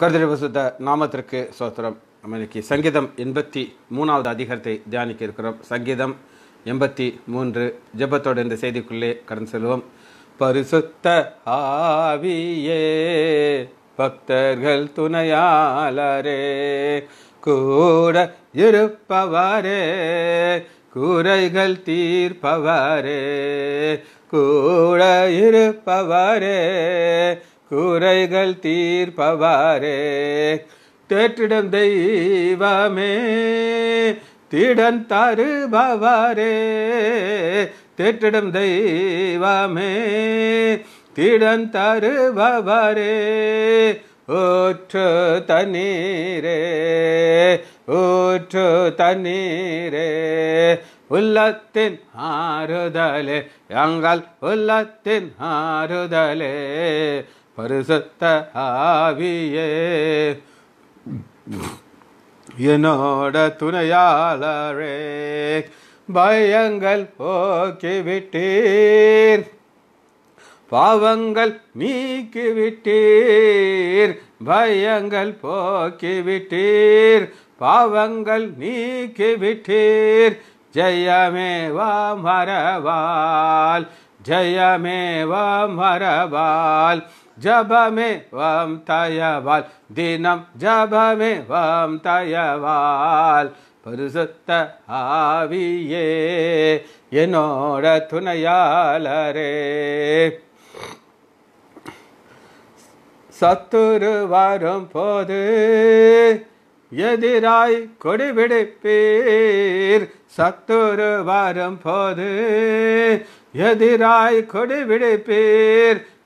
கருதிரை வசுத்த நாமத்திற்கு சோத்திரம் நம்ம இன்னைக்கு சங்கீதம் எண்பத்தி மூணாவது அதிகாரத்தை தியானிக்க இருக்கிறோம் சங்கீதம் எண்பத்தி மூன்று ஜெபத்தோடு இந்த செய்திக்குள்ளே கடந்து செல்வோம் பரிசுத்த ஆவியே பக்தர்கள் துணையாளரே கூட இருப்பவரே குறைகள் தீர்ப்பவரே கூட இருப்பவரே குறைகள் தீர்ப்பவாரே தேற்றிடம் தெய்வமே திடன் தருபவாரே தேற்றிடம் தெய்வமே திடன் தருபவரே ஓற்று தண்ணீரே ஓற்று தண்ணீரே உள்ளத்தின் ஆறுதலே எங்கள் உள்ளத்தின் ஆறுதலே பரிசத்த ஆவியே என்னோட துணையாளரே பயங்கள் போக்கிவிட்டீர் பாவங்கள் நீக்கிவிட்டீர் பயங்கள் போக்கிவிட்டீர் பாவங்கள் நீக்கிவிட்டீர் ஜெயமேவா மரவால் ஜெயமேவா மரவால் ஜபமே வம் தயவால் தினம் ஜபமே வம் தயவால் பரிசுத்த ஆவியே என்னோட துணையாளரே சத்துரு வரும் போது எதிராய் கொடிபிடிப்பீர் சத்துரு வரும் போது எதிராய் கொடிபிடிப்பீர்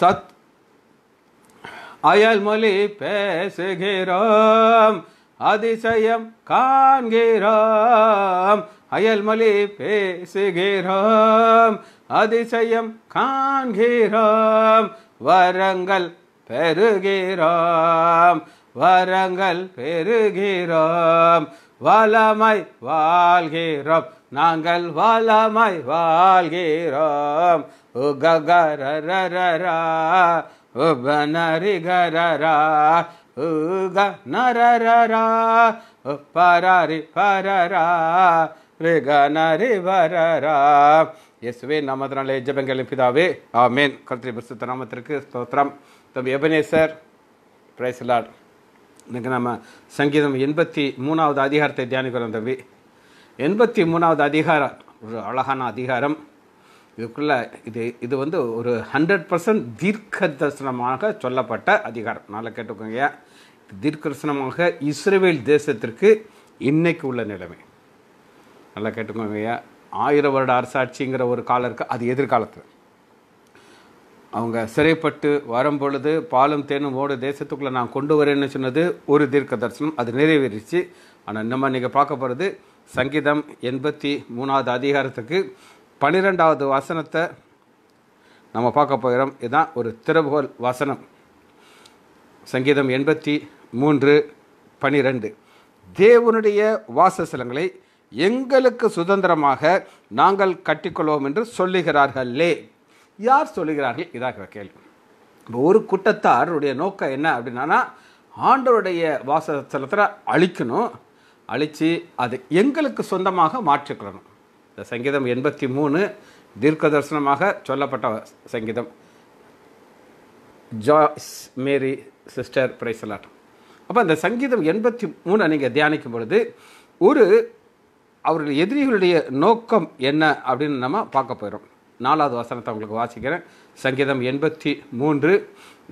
சத் அயல்மொழி பேசுகிறோம் அதிசயம் காண்கிறோம் அயல்மொழி பேசுகிறோம் அதிசயம் காண்கிறோம் வரங்கள் பெறுகிறோம் வரங்கள் பெறுகிறோம் வளமை வாழ்கிறோம் நாங்கள் வளமை வாழ்கிறோம் ஓ கர ரரரா ஓ பனரி கரரா ஓ க நரரா ஓ பராரி பரரா ரிகனரி வரரா இயேசுவே நாமத்தினாலே ஜபங்களின் பிதாவே ஆமேன் கர்த்தரி பிரசுத்த நாமத்திற்கு ஸ்தோத்திரம் தம்பி எபனேசர் பிரைசலாட் இன்றைக்கு நம்ம சங்கீதம் எண்பத்தி மூணாவது அதிகாரத்தை தியானிக்கிறோம் தம்பி எண்பத்தி மூணாவது அதிகாரம் ஒரு அழகான அதிகாரம் இதுக்குள்ளே இது இது வந்து ஒரு ஹண்ட்ரட் பர்சன்ட் தீர்க்க தரிசனமாக சொல்லப்பட்ட அதிகாரம் நல்லா கேட்டுக்கோங்க தீர்க்க தரிசனமாக இஸ்ரேல் தேசத்திற்கு இன்னைக்கு உள்ள நிலைமை நல்லா கேட்டுக்கோங்க ஆயிரம் வருட அரசாட்சிங்கிற ஒரு காலம் இருக்குது அது எதிர்காலத்தில் அவங்க சிறைப்பட்டு வரும் பொழுது பாலும் தேனும் ஓடு தேசத்துக்குள்ளே நான் கொண்டு வரேன்னு சொன்னது ஒரு தீர்க்க தரிசனம் அது நிறைவேறிச்சு ஆனால் நம்ம நீங்கள் பார்க்க போகிறது சங்கீதம் எண்பத்தி மூணாவது அதிகாரத்துக்கு பன்னிரெண்டாவது வசனத்தை நம்ம பார்க்க போகிறோம் இதுதான் ஒரு திறவுகோல் வசனம் சங்கீதம் எண்பத்தி மூன்று பனிரெண்டு தேவனுடைய வாசஸ்தலங்களை எங்களுக்கு சுதந்திரமாக நாங்கள் கட்டிக்கொள்வோம் என்று சொல்லுகிறார்களே யார் சொல்லுகிறார்கள் இதாக கேள்வி இப்போ ஒரு கூட்டத்தாருடைய நோக்கம் என்ன அப்படின்னா ஆண்டவருடைய வாசஸ்தலத்தில் அழிக்கணும் அழித்து அது எங்களுக்கு சொந்தமாக மாற்றிக்கொள்ளணும் இந்த சங்கீதம் எண்பத்தி மூணு தீர்க்க தரிசனமாக சொல்லப்பட்ட சங்கீதம் ஜாய்ஸ் மேரி சிஸ்டர் பிரைசலாட்டம் அப்போ அந்த சங்கீதம் எண்பத்தி மூணை நீங்கள் தியானிக்கும் பொழுது ஒரு அவர்கள் எதிரிகளுடைய நோக்கம் என்ன அப்படின்னு நம்ம பார்க்க போயிடும் நாலாவது வசனத்தை உங்களுக்கு வாசிக்கிறேன் சங்கீதம் எண்பத்தி மூன்று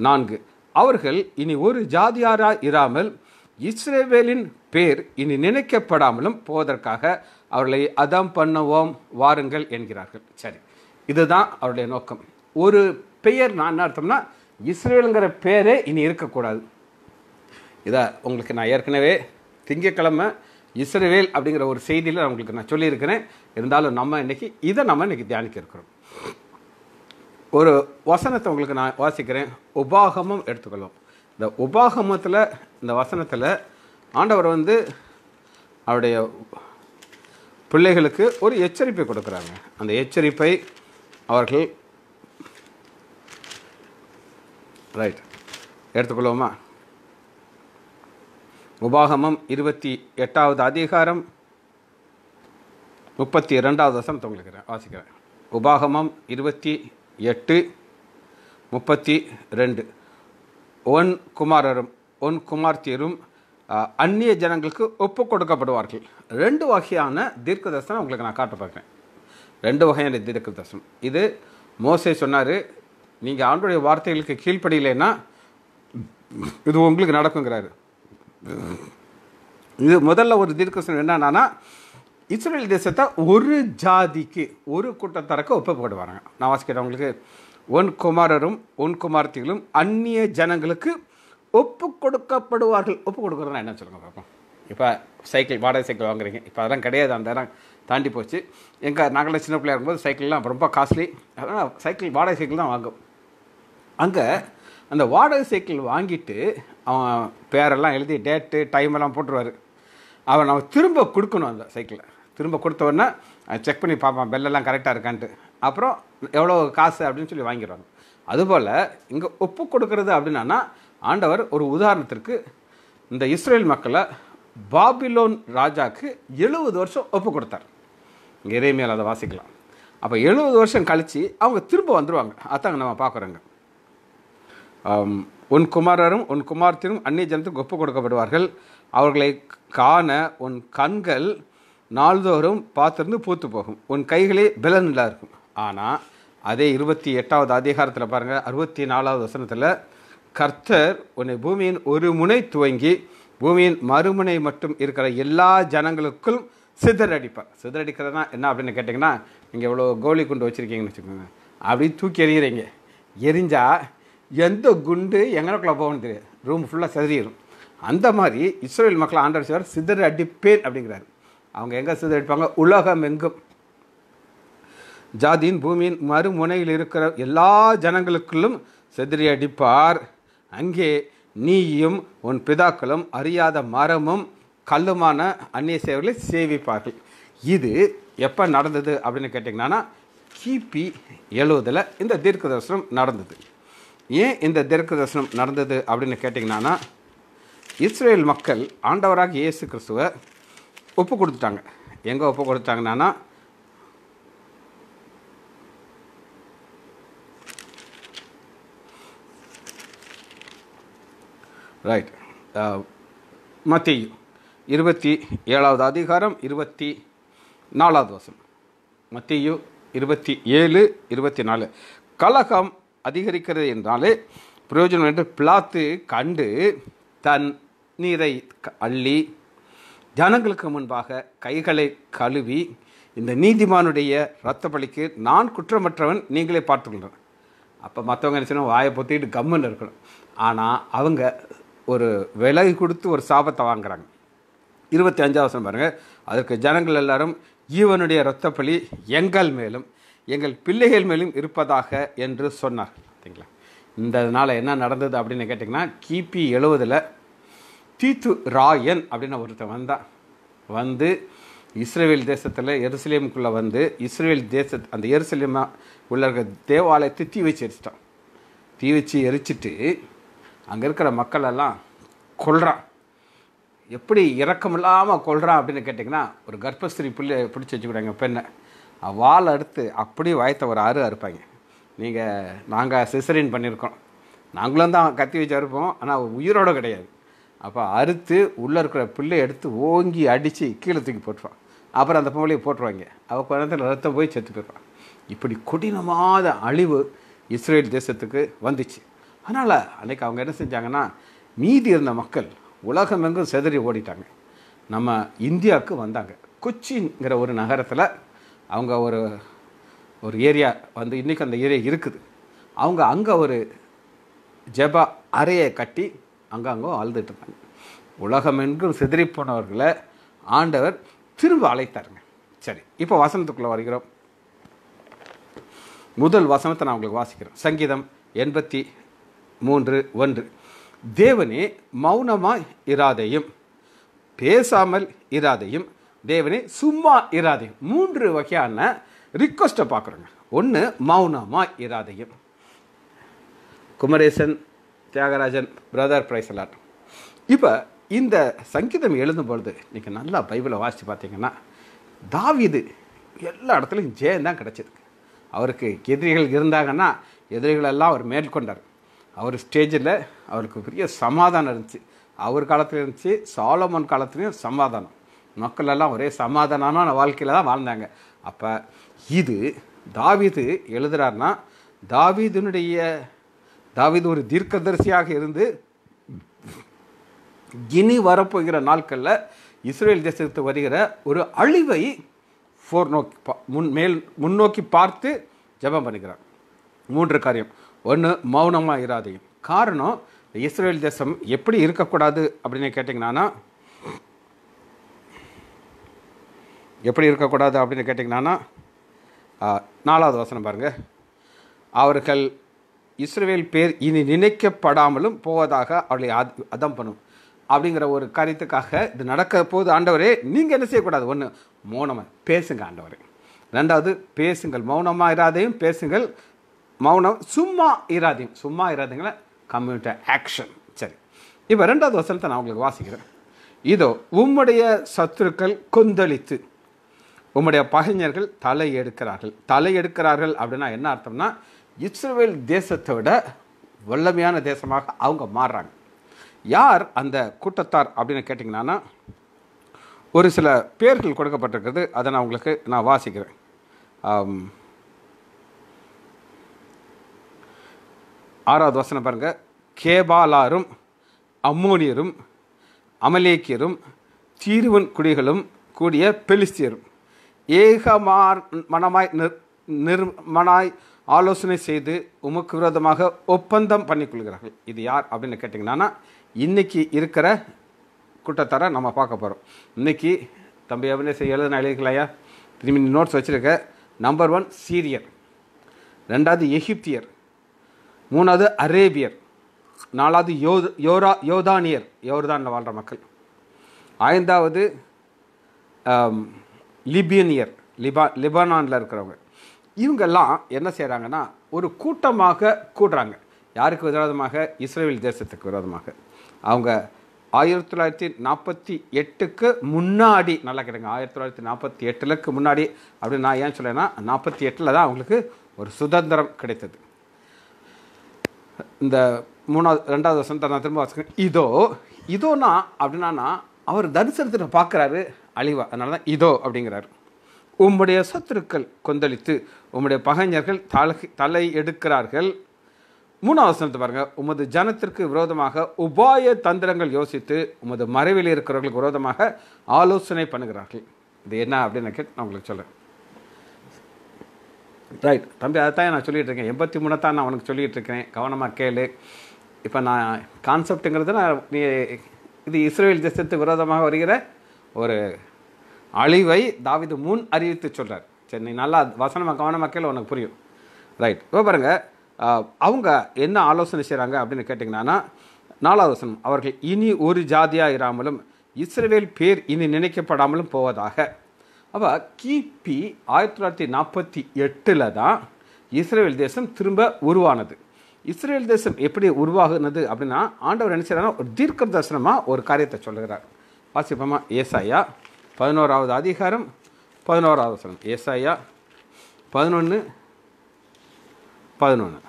நான்கு அவர்கள் இனி ஒரு ஜாதியாராக இராமல் இஸ்ரேவேலின் பேர் இனி நினைக்கப்படாமலும் போவதற்காக அவர்களை அதம் பண்ணவோம் வாருங்கள் என்கிறார்கள் சரி இதுதான் அவருடைய நோக்கம் ஒரு பெயர் நான் என்ன அர்த்தம்னா இஸ்ரேலுங்கிற பேரே இனி இருக்கக்கூடாது இதை உங்களுக்கு நான் ஏற்கனவே திங்கக்கிழமை இஸ்ரேல் அப்படிங்கிற ஒரு செய்தியில் உங்களுக்கு நான் சொல்லியிருக்கிறேன் இருந்தாலும் நம்ம இன்றைக்கி இதை நம்ம இன்றைக்கி தியானிக்க இருக்கிறோம் ஒரு வசனத்தை உங்களுக்கு நான் வாசிக்கிறேன் உபாகமம் எடுத்துக்கொள்வோம் இந்த உபாகமத்தில் இந்த வசனத்தில் ஆண்டவர் வந்து அவருடைய பிள்ளைகளுக்கு ஒரு எச்சரிப்பை கொடுக்குறாங்க அந்த எச்சரிப்பை அவர்கள் ரைட் எடுத்துக்கொள்வோமா உபாகமம் இருபத்தி எட்டாவது அதிகாரம் முப்பத்தி இரண்டாவது வசம் தொங்குகிறேன் வாசிக்கிறேன் உபாகமம் இருபத்தி எட்டு முப்பத்தி ரெண்டு ஒன் குமாரரும் ஒன் குமார்த்தியரும் அந்நிய ஜனங்களுக்கு ஒப்பு கொடுக்கப்படுவார்கள் ரெண்டு வகையான தீர்க்க தரிசனம் உங்களுக்கு நான் காட்ட பார்க்குறேன் ரெண்டு வகையான தீர்க்க தரிசனம் இது மோசே சொன்னார் நீங்கள் ஆண்டுடைய வார்த்தைகளுக்கு கீழ்ப்படியிலேன்னா இது உங்களுக்கு நடக்குங்கிறாரு இது முதல்ல ஒரு தீர்க்க தீர்க்கசனம் என்னன்னா இஸ்ரேல் தேசத்தை ஒரு ஜாதிக்கு ஒரு கூட்டத்தரக்கு ஒப்பு போடுவாங்க நான் வாசிக்கிறேன் உங்களுக்கு ஒன் குமாரரும் ஒன் குமார்த்திகளும் அந்நிய ஜனங்களுக்கு ஒப்பு கொடுக்கப்படுவார்கள் ஒப்பு கொடுக்குறதுனா என்ன சொல்லுங்க பார்ப்போம் இப்போ சைக்கிள் வாடகை சைக்கிள் வாங்குறீங்க இப்போ அதெல்லாம் கிடையாது அந்த இடம் தாண்டி போச்சு எங்கள் நாங்களாம் சின்ன பிள்ளையாக இருக்கும்போது சைக்கிள்லாம் ரொம்ப காஸ்ட்லி அதனால் சைக்கிள் வாடகை சைக்கிள் தான் வாங்கும் அங்கே அந்த வாடகை சைக்கிள் வாங்கிட்டு அவன் பேரெல்லாம் எழுதி டேட்டு டைம் எல்லாம் போட்டுருவார் அவன் அவன் திரும்ப கொடுக்கணும் அந்த சைக்கிளை திரும்ப கொடுத்தவொடனே செக் பண்ணி பார்ப்பான் பெல்லெல்லாம் கரெக்டாக இருக்கான்ட்டு அப்புறம் எவ்வளோ காசு அப்படின்னு சொல்லி வாங்கிடுவாங்க அதுபோல் இங்கே ஒப்பு கொடுக்கறது அப்படின்னா ஆண்டவர் ஒரு உதாரணத்திற்கு இந்த இஸ்ரேல் மக்களை பாபிலோன் ராஜாக்கு எழுபது வருஷம் ஒப்பு கொடுத்தார் இறைமையால் அதை வாசிக்கலாம் அப்போ எழுபது வருஷம் கழித்து அவங்க திரும்ப வந்துடுவாங்க அதாங்க நம்ம பார்க்குறோங்க உன் குமாரரும் உன் குமார்த்தியும் அந்நிய ஜனத்துக்கு ஒப்பு கொடுக்கப்படுவார்கள் அவர்களை காண உன் கண்கள் நாள்தோறும் பார்த்துருந்து பூத்து போகும் உன் கைகளே பலனில்லாக இருக்கும் ஆனால் அதே இருபத்தி எட்டாவது அதிகாரத்தில் பாருங்கள் அறுபத்தி நாலாவது வசனத்தில் கர்த்தர் உன்னை பூமியின் ஒரு முனை துவங்கி பூமியின் மறுமுனை மட்டும் இருக்கிற எல்லா ஜனங்களுக்கும் சிதறடிப்பார் சிதறடிக்கிறதுனா என்ன அப்படின்னு கேட்டிங்கன்னா நீங்கள் இவ்வளோ கோலி குண்டு வச்சுருக்கீங்கன்னு வச்சுக்கோங்க அப்படி தூக்கி எறிகிறீங்க எரிஞ்சால் எந்த குண்டு எங்கனக்குள்ளே போகணும்னு தெரியாது ரூம் ஃபுல்லாக சிதறிடும் அந்த மாதிரி இஸ்ரேல் மக்கள் ஆண்டவர் சார் சிதற அடிப்பேன் அப்படிங்கிறாரு அவங்க எங்கே சிதறடிப்பாங்க உலகம் எங்கும் ஜாதியின் பூமியின் மறுமுனையில் இருக்கிற எல்லா ஜனங்களுக்குள்ளும் சிதறி அடிப்பார் அங்கே நீயும் உன் பிதாக்களும் அறியாத மரமும் கல்லுமான அந்நிய சேவர்களை சேவிப்பார்கள் இது எப்போ நடந்தது அப்படின்னு கேட்டிங்கன்னா கிபி எழுவதில் இந்த தீர்க்க தரிசனம் நடந்தது ஏன் இந்த தீர்க்க தரிசனம் நடந்தது அப்படின்னு கேட்டிங்கன்னா இஸ்ரேல் மக்கள் ஆண்டவராக இயேசு கிறிஸ்துவை ஒப்பு கொடுத்துட்டாங்க எங்கே ஒப்பு கொடுத்தாங்கன்னா ரைட் மத்திய uh, இருபத்தி ஏழாவது அதிகாரம் இருபத்தி நாலாவது வசனம் மத்தியும் இருபத்தி ஏழு இருபத்தி நாலு கலகம் அதிகரிக்கிறது என்றாலே பிரயோஜனம் என்று பிளாத்து கண்டு தன் நீரை அள்ளி ஜனங்களுக்கு முன்பாக கைகளை கழுவி இந்த நீதிமானுடைய இரத்த பலிக்கு நான் குற்றமற்றவன் நீங்களே பார்த்துக்கொள்கிறேன் அப்போ மற்றவங்க என்ன செய்யணும் வாயை பொத்திட்டு கம்முன்னு இருக்கணும் ஆனால் அவங்க ஒரு விலை கொடுத்து ஒரு சாபத்தை வாங்குறாங்க இருபத்தி அஞ்சாவசனம் பாருங்கள் அதற்கு ஜனங்கள் எல்லாரும் ஈவனுடைய இரத்தப்பலி எங்கள் மேலும் எங்கள் பிள்ளைகள் மேலும் இருப்பதாக என்று சொன்னார் சரிங்களா இந்த நாள் என்ன நடந்தது அப்படின்னு கேட்டிங்கன்னா கிபி எழுவதில் தீத்து ராயன் அப்படின்னு ஒருத்தன் வந்தான் வந்து இஸ்ரேல் தேசத்தில் எருசலேமுக்குள்ளே வந்து இஸ்ரேல் தேச அந்த எருசலேமாக உள்ள இருக்கிற தேவாலயத்தை தீ வச்சு எரிச்சிட்டான் தீ வச்சு எரிச்சிட்டு அங்கே இருக்கிற மக்களெல்லாம் கொள்றான் எப்படி இறக்கமில்லாமல் கொள்கிறான் அப்படின்னு கேட்டிங்கன்னா ஒரு கர்ப்பஸ்திரி பிள்ளை பிடிச்சி வச்சுக்கிறாங்க பெண்ணை வால் அறுத்து அப்படியே வாய்த்த ஒரு ஆறு அறுப்பாங்க நீங்கள் நாங்கள் சிசரின் பண்ணியிருக்கோம் நாங்களும் தான் கத்தி வச்சு அறுப்போம் ஆனால் உயிரோடு கிடையாது அப்போ அறுத்து உள்ளே இருக்கிற பிள்ளை எடுத்து ஓங்கி அடித்து கீழே தூக்கி போட்டுருவான் அப்புறம் அந்த பொம்பளையை போட்டுருவாங்க அவள் குழந்தை ரத்தம் போய் செத்து போயிடுவான் இப்படி கொடினமாத அழிவு இஸ்ரேல் தேசத்துக்கு வந்துச்சு அதனால் அன்றைக்கி அவங்க என்ன செஞ்சாங்கன்னா மீதி இருந்த மக்கள் உலகமெங்கும் செதறி ஓடிட்டாங்க நம்ம இந்தியாவுக்கு வந்தாங்க கொச்சிங்கிற ஒரு நகரத்தில் அவங்க ஒரு ஒரு ஏரியா வந்து இன்றைக்கி அந்த ஏரியா இருக்குது அவங்க அங்கே ஒரு ஜபா அறையை கட்டி அங்கங்கே அழுதுட்டு இருந்தாங்க உலகமெங்கும் சிதறி போனவர்களை ஆண்டவர் திரும்ப அழைத்தாருங்க சரி இப்போ வசனத்துக்குள்ளே வருகிறோம் முதல் வசனத்தை நான் உங்களுக்கு வாசிக்கிறேன் சங்கீதம் எண்பத்தி மூன்று ஒன்று தேவனே மௌனமாக இராதையும் பேசாமல் இராதையும் தேவனே சும்மா இராதையும் மூன்று வகையான ரிக்வஸ்ட்டை பார்க்குறோங்க ஒன்று மௌனமாக இராதையும் குமரேசன் தியாகராஜன் பிரதர் பிரைசலாட் இப்போ இந்த சங்கீதம் எழுதும் பொழுது நீங்கள் நல்லா பைபிளை வாசித்து பார்த்தீங்கன்னா தாவிது எல்லா இடத்துலையும் ஜெயந்தான் கிடச்சிருக்கு அவருக்கு எதிரிகள் இருந்தாங்கன்னா எதிரிகளெல்லாம் அவர் மேற்கொண்டார் அவர் ஸ்டேஜில் அவருக்கு பெரிய சமாதானம் இருந்துச்சு அவர் காலத்தில் இருந்துச்சு சாலமன் காலத்துலேயும் சமாதானம் மக்களெல்லாம் ஒரே சமாதானமான வாழ்க்கையில் தான் வாழ்ந்தாங்க அப்போ இது தாவிது எழுதுகிறார்னா தாவிதுனுடைய தாவிது ஒரு தீர்க்கதரிசியாக இருந்து இனி வரப்போகிற நாட்களில் இஸ்ரேல் தேசத்துக்கு வருகிற ஒரு அழிவை ஃபோர் நோக்கி முன் மேல் முன்னோக்கி பார்த்து ஜபம் பண்ணிக்கிறார் மூன்று காரியம் ஒன்று மௌனமாக இராதையும் காரணம் இஸ்ரேல் தேசம் எப்படி இருக்கக்கூடாது அப்படின்னு கேட்டிங்கன்னா எப்படி இருக்கக்கூடாது அப்படின்னு கேட்டிங்கன்னா நாலாவது வசனம் பாருங்கள் அவர்கள் இஸ்ரேல் பேர் இனி நினைக்கப்படாமலும் போவதாக அவர்களை அதம் பண்ணும் அப்படிங்கிற ஒரு காரியத்துக்காக இது நடக்க போது ஆண்டவரே நீங்கள் என்ன செய்யக்கூடாது ஒன்று மௌனமாக பேசுங்க ஆண்டவரே ரெண்டாவது பேசுங்கள் மௌனமாக இராதையும் பேசுங்கள் மௌனம் சும்மா இராதிங்க சும்மா இராதிங்களா கம்யூனிட்ட ஆக்ஷன் சரி இப்போ ரெண்டாவது வசனத்தை நான் உங்களுக்கு வாசிக்கிறேன் இதோ உம்முடைய சத்துருக்கள் கொந்தளித்து உம்முடைய பகைஞர்கள் தலை எடுக்கிறார்கள் தலை எடுக்கிறார்கள் அப்படின்னா என்ன அர்த்தம்னா இஸ்ரேல் தேசத்தை விட வல்லமையான தேசமாக அவங்க மாறுறாங்க யார் அந்த கூட்டத்தார் அப்படின்னு கேட்டிங்கன்னா ஒரு சில பேர்கள் கொடுக்கப்பட்டிருக்கிறது அதை நான் உங்களுக்கு நான் வாசிக்கிறேன் ஆறாவது வசனம் பாருங்கள் கேபாலாரும் அம்மோனியரும் அமலேக்கியரும் தீருவன் குடிகளும் கூடிய பெலிஸ்தியரும் ஏகமார் மனமாய் நிர் நிர்மனாய் ஆலோசனை செய்து உமக்கு விரோதமாக ஒப்பந்தம் பண்ணிக்கொள்கிறார்கள் இது யார் அப்படின்னு கேட்டிங்கன்னா இன்றைக்கி இருக்கிற கூட்டத்தர நம்ம பார்க்க போகிறோம் இன்றைக்கி தம்பி அவனே செய்ய எழுதுன எழுதிக்கலையா திரும்பி நோட்ஸ் வச்சுருக்க நம்பர் ஒன் சீரியர் ரெண்டாவது எகிப்தியர் மூணாவது அரேபியர் நாலாவது யோ யோரா யோதானியர் யோர்தானில் வாழ்கிற மக்கள் ஐந்தாவது லிபியனியர் லிபா லிபனானில் இருக்கிறவங்க இவங்கெல்லாம் என்ன செய்கிறாங்கன்னா ஒரு கூட்டமாக கூடுறாங்க யாருக்கு விரோதமாக இஸ்ரேல் தேசத்துக்கு விரோதமாக அவங்க ஆயிரத்தி தொள்ளாயிரத்தி நாற்பத்தி எட்டுக்கு முன்னாடி நல்லா கேட்டுங்க ஆயிரத்தி தொள்ளாயிரத்தி நாற்பத்தி எட்டுலக்கு முன்னாடி அப்படின்னு நான் ஏன் சொல்லேன்னா நாற்பத்தி எட்டில் தான் அவங்களுக்கு ஒரு சுதந்திரம் கிடைத்தது இந்த மூணாவது ரெண்டாவது வசனத்தை நான் திரும்ப வச்சுக்கேன் இதோ இதோனா அப்படின்னா அவர் தரிசனத்தை பார்க்குறாரு அழிவா அதனால தான் இதோ அப்படிங்கிறாரு உம்முடைய சத்துருக்கள் கொந்தளித்து உம்முடைய பகைஞர்கள் தலை தலை எடுக்கிறார்கள் மூணாவது வசனத்தை பாருங்கள் உமது ஜனத்திற்கு விரோதமாக உபாய தந்திரங்கள் யோசித்து உமது மறைவில் இருக்கிறவர்களுக்கு விரோதமாக ஆலோசனை பண்ணுகிறார்கள் இது என்ன அப்படின்னு கேட்டு நான் உங்களுக்கு சொல்கிறேன் ரைட் தம்பி அதை தான் நான் சொல்லிகிட்டு இருக்கேன் எண்பத்தி மூணு தான் நான் உனக்கு சொல்லிகிட்டு இருக்கேன் கவனமாக கேளு இப்போ நான் கான்செப்ட்டுங்கிறது நான் நீ இது இஸ்ரேல் தேசத்துக்கு விரோதமாக வருகிற ஒரு அழிவை தாவிது முன் அறிவித்து சொல்கிறார் சரி நீ நல்லா வசனமாக கவனமாக கேளு உனக்கு புரியும் ரைட் இப்போ பாருங்கள் அவங்க என்ன ஆலோசனை செய்கிறாங்க அப்படின்னு கேட்டிங்கன்னா நாலாவது வசனம் அவர்கள் இனி ஒரு ஜாதியாக இராமலும் இஸ்ரேல் பேர் இனி நினைக்கப்படாமலும் போவதாக அப்போ கிபி ஆயிரத்தி தொள்ளாயிரத்தி நாற்பத்தி எட்டில் தான் இஸ்ரேல் தேசம் திரும்ப உருவானது இஸ்ரேல் தேசம் எப்படி உருவாகுனது அப்படின்னா ஆண்டவர் என்ன ஒரு தீர்க்க தரிசனமாக ஒரு காரியத்தை சொல்லுகிறார் வாசிப்பமா ஏசாயா பதினோராவது அதிகாரம் பதினோராவது வசனம் ஏசாயா பதினொன்று பதினொன்று